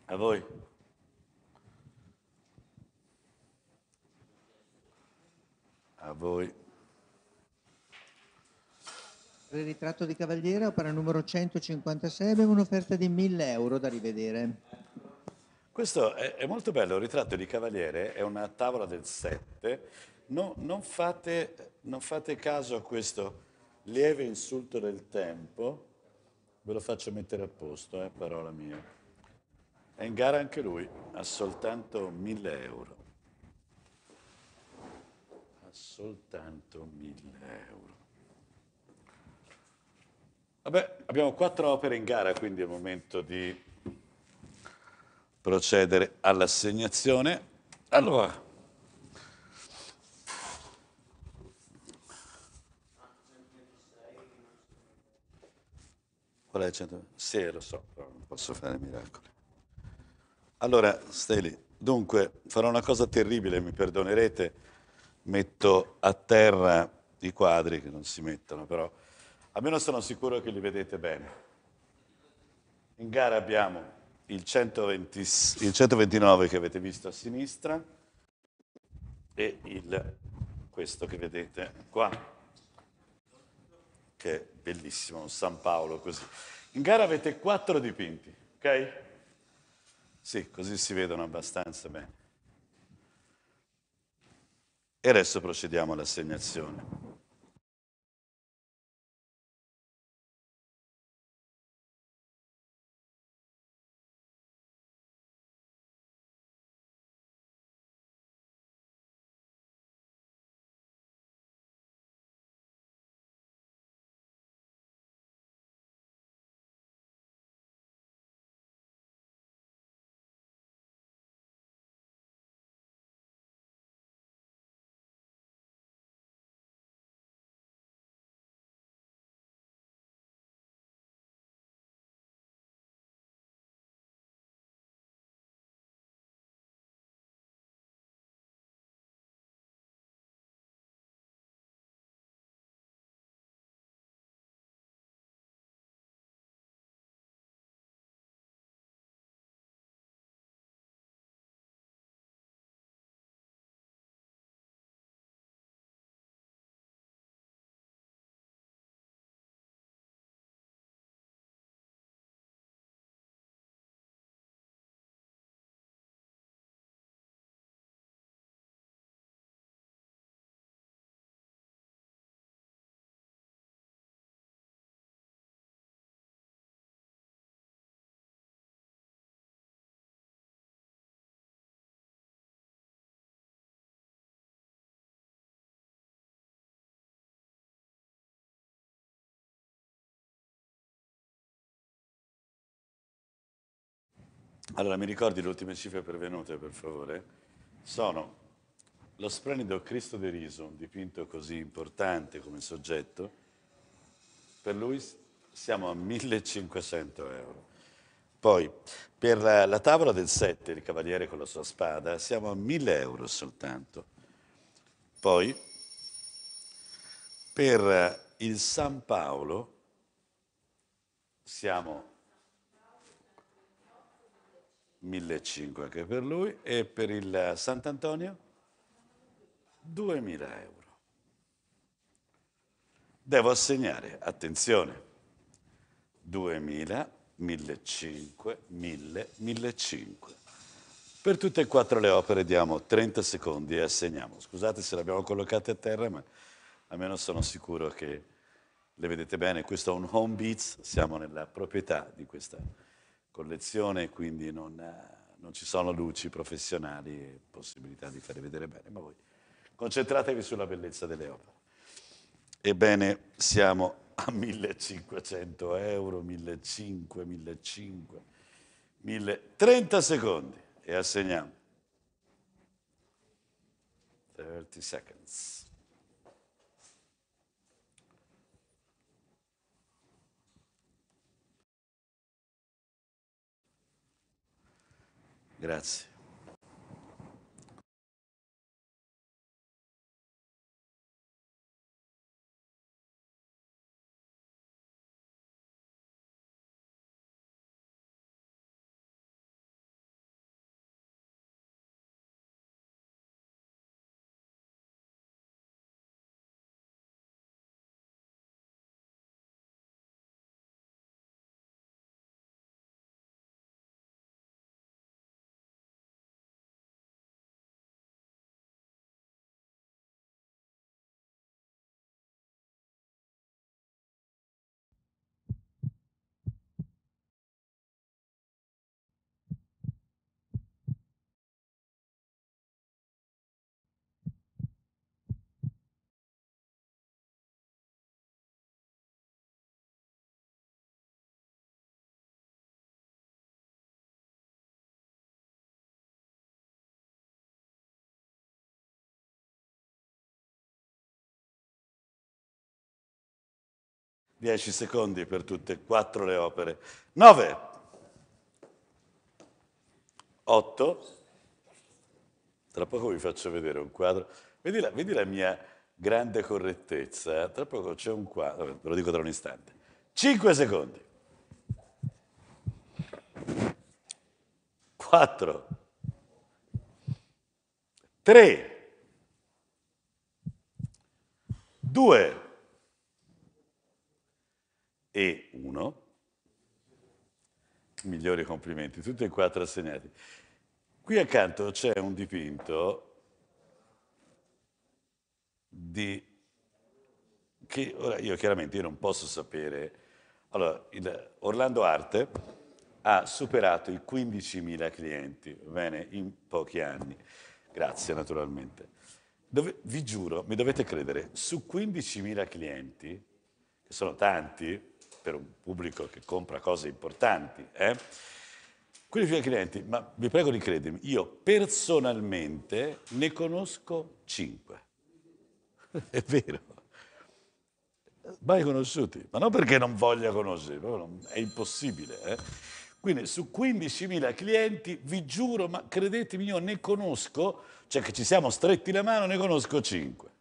Speaker 1: A voi. A voi. Per
Speaker 4: il ritratto di Cavaliere, opera numero 156, abbiamo un'offerta di 1000 euro da rivedere.
Speaker 1: Questo è, è, molto bello, il ritratto di Cavaliere è una tavola del 7. No, non, fate, non fate caso a questo lieve insulto del tempo, ve lo faccio mettere a posto, è eh, parola mia. È in gara anche lui, ha soltanto 1000 euro. Ha soltanto 1000 euro. Vabbè, abbiamo quattro opere in gara, quindi è il momento di procedere all'assegnazione. Allora, qual è il 100? Sì, lo so, però non posso fare miracoli. Allora, Steli, dunque farò una cosa terribile, mi perdonerete, metto a terra i quadri che non si mettono, però almeno sono sicuro che li vedete bene. In gara abbiamo il, 120, il 129 che avete visto a sinistra e il, questo che vedete qua, che è bellissimo, un San Paolo così. In gara avete quattro dipinti, ok? Sì, così si vedono abbastanza bene. E adesso procediamo all'assegnazione. Allora, mi ricordi le ultime cifre pervenute, per favore? Sono lo splendido Cristo deriso, un dipinto così importante come soggetto, per lui siamo a 1500 euro. Poi, per la, la tavola del 7, il cavaliere con la sua spada, siamo a 1000 euro soltanto. Poi, per il San Paolo, siamo a 1.500 anche per lui e per il Sant'Antonio 2.000 euro. Devo assegnare, attenzione, 2.000, 1.500, 1.000, 1.500. Per tutte e quattro le opere diamo 30 secondi e assegniamo. Scusate se le abbiamo collocate a terra, ma almeno sono sicuro che le vedete bene. Questo è un home beats, siamo nella proprietà di questa collezione, quindi non, eh, non ci sono luci professionali e possibilità di fare vedere bene, ma voi concentratevi sulla bellezza delle opere. Ebbene, siamo a 1500 euro, 1500, 1500, 1030 secondi e assegniamo. 30 seconds. Grazie. 10 secondi per tutte e quattro le opere. 9, 8, tra poco vi faccio vedere un quadro, vedi la, vedi la mia grande correttezza, eh? tra poco c'è un quadro, ve lo dico tra un istante, 5 secondi, 4, 3, 2, e 1. Migliori complimenti, tutti e quattro assegnati. Qui accanto c'è un dipinto di... che ora io chiaramente io non posso sapere... Allora, Orlando Arte ha superato i 15.000 clienti, bene, in pochi anni. Grazie naturalmente. Dove, vi giuro, mi dovete credere, su 15.000 clienti, che sono tanti, per un pubblico che compra cose importanti. Eh? Quindi i clienti, ma vi prego di credermi, io personalmente ne conosco cinque. È vero. Mai conosciuti, ma non perché non voglia conoscere, è impossibile. Eh? Quindi su 15.000 clienti, vi giuro, ma credetemi, io ne conosco, cioè che ci siamo stretti la mano, ne conosco 5.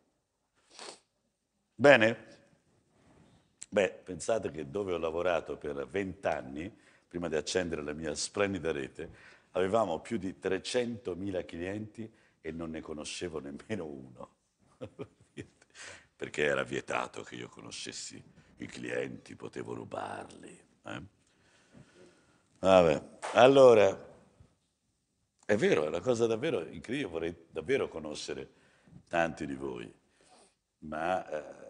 Speaker 1: Bene? Beh, pensate che dove ho lavorato per 20 anni, prima di accendere la mia splendida rete, avevamo più di 300.000 clienti e non ne conoscevo nemmeno uno. Perché era vietato che io conoscessi i clienti, potevo rubarli. Eh? Vabbè, allora, è vero, è una cosa davvero incredibile, vorrei davvero conoscere tanti di voi, ma... Eh,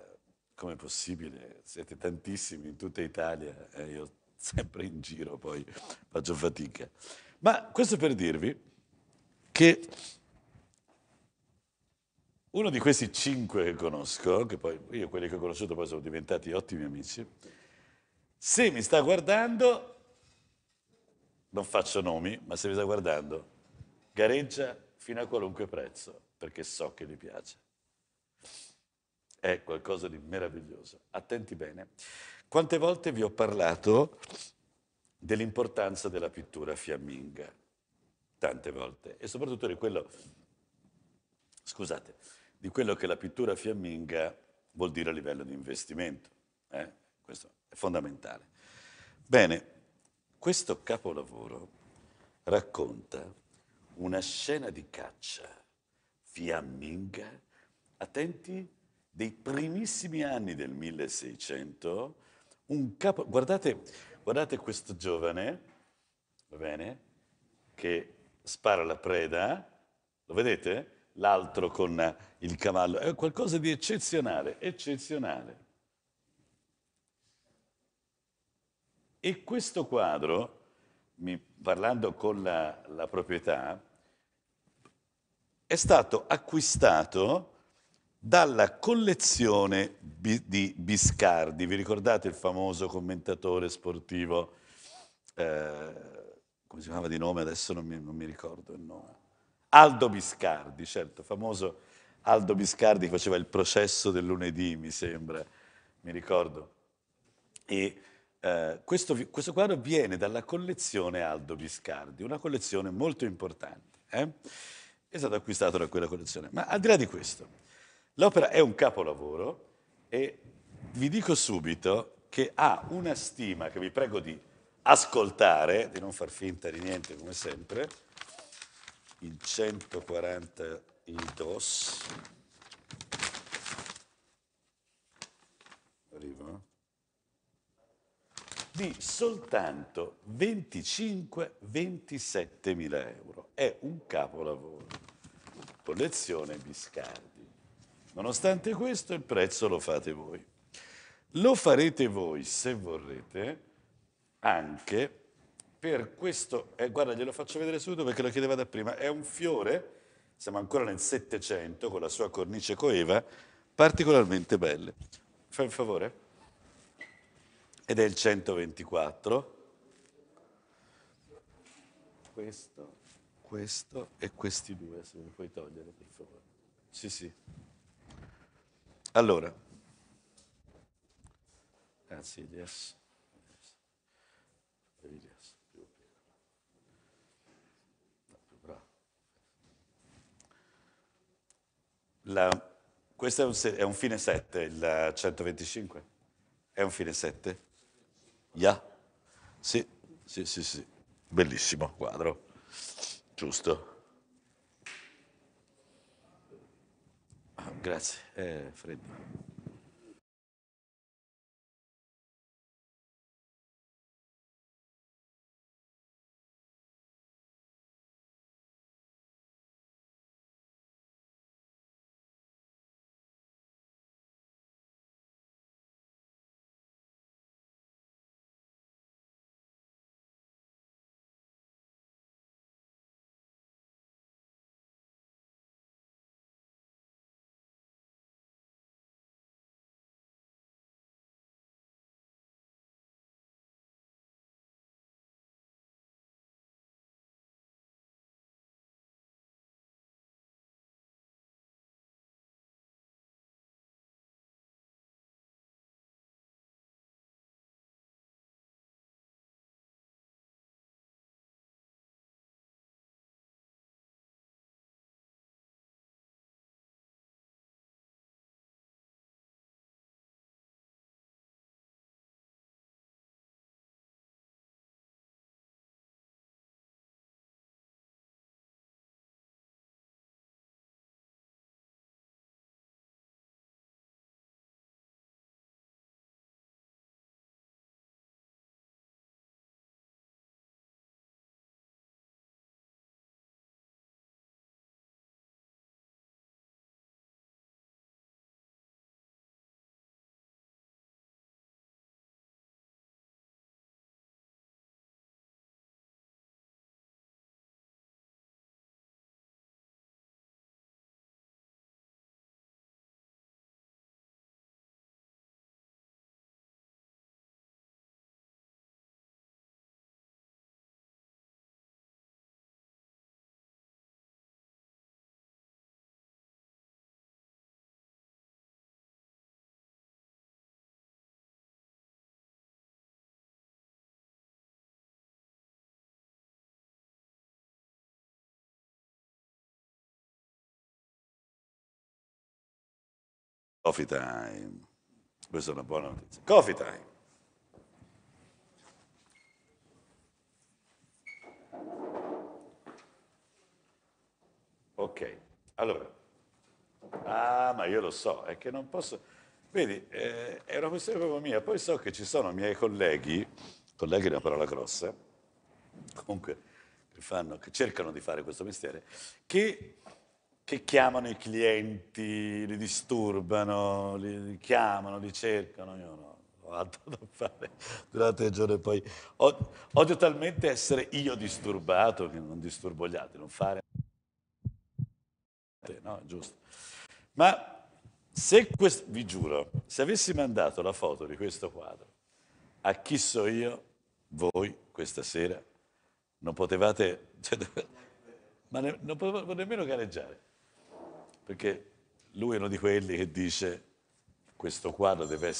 Speaker 1: come è possibile? Siete tantissimi in tutta Italia e eh, io sempre in giro poi faccio fatica. Ma questo per dirvi che uno di questi cinque che conosco, che poi io quelli che ho conosciuto poi sono diventati ottimi amici, se mi sta guardando, non faccio nomi, ma se mi sta guardando, gareggia fino a qualunque prezzo, perché so che gli piace è qualcosa di meraviglioso. Attenti bene. Quante volte vi ho parlato dell'importanza della pittura fiamminga? Tante volte. E soprattutto di quello, scusate, di quello che la pittura fiamminga vuol dire a livello di investimento. Eh? Questo è fondamentale. Bene, questo capolavoro racconta una scena di caccia fiamminga, attenti dei primissimi anni del 1600, un capo... Guardate, guardate questo giovane, va bene, che spara la preda, lo vedete? L'altro con il cavallo, è qualcosa di eccezionale, eccezionale. E questo quadro, mi, parlando con la, la proprietà, è stato acquistato dalla collezione di Biscardi. Vi ricordate il famoso commentatore sportivo? Eh, come si chiamava di nome? Adesso non mi, non mi, ricordo il nome. Aldo Biscardi, certo, famoso Aldo Biscardi che faceva il processo del lunedì, mi sembra, mi ricordo. E eh, questo, questo, quadro viene dalla collezione Aldo Biscardi, una collezione molto importante. Eh? È stato acquistato da quella collezione. Ma al di là di questo, L'opera è un capolavoro e vi dico subito che ha una stima che vi prego di ascoltare, di non far finta di niente come sempre, il 140 il DOS. Arriva. Di soltanto 25-27 mila euro. È un capolavoro. Collezione Biscardi. Nonostante questo, il prezzo lo fate voi. Lo farete voi, se vorrete, anche per questo, eh, guarda glielo faccio vedere subito perché lo chiedevate prima, è un fiore, siamo ancora nel Settecento con la sua cornice coeva, particolarmente belle. Fai un favore? Ed è il 124. Questo, questo e questi due, se mi puoi togliere per favore. Sì, sì. Allora, anzi, adesso. La, questo è un, è un, fine 7, il 125? È un fine 7? Ya? Yeah. Sì, sì, sì, sì. Bellissimo quadro. Giusto. Grazie, eh, Freddi.
Speaker 3: Coffee time.
Speaker 1: Questa è una buona notizia. Coffee time. Ok, allora. Ah, ma io lo so, è che non posso... Vedi, eh, è una questione proprio mia. Poi so che ci sono miei colleghi, colleghi è una parola grossa, comunque che, fanno, che cercano di fare questo mestiere, che che chiamano i clienti, li disturbano, li, li chiamano, li cercano, io no altro da fare durante il giorno e poi odio talmente essere io disturbato che non disturbo gli altri, non fare no, giusto. Ma se questo, vi giuro, se avessi mandato la foto di questo quadro a chi so io, voi questa sera non potevate, cioè, ma ne, non potevate nemmeno gareggiare perché lui è uno di quelli che dice questo
Speaker 3: quadro deve essere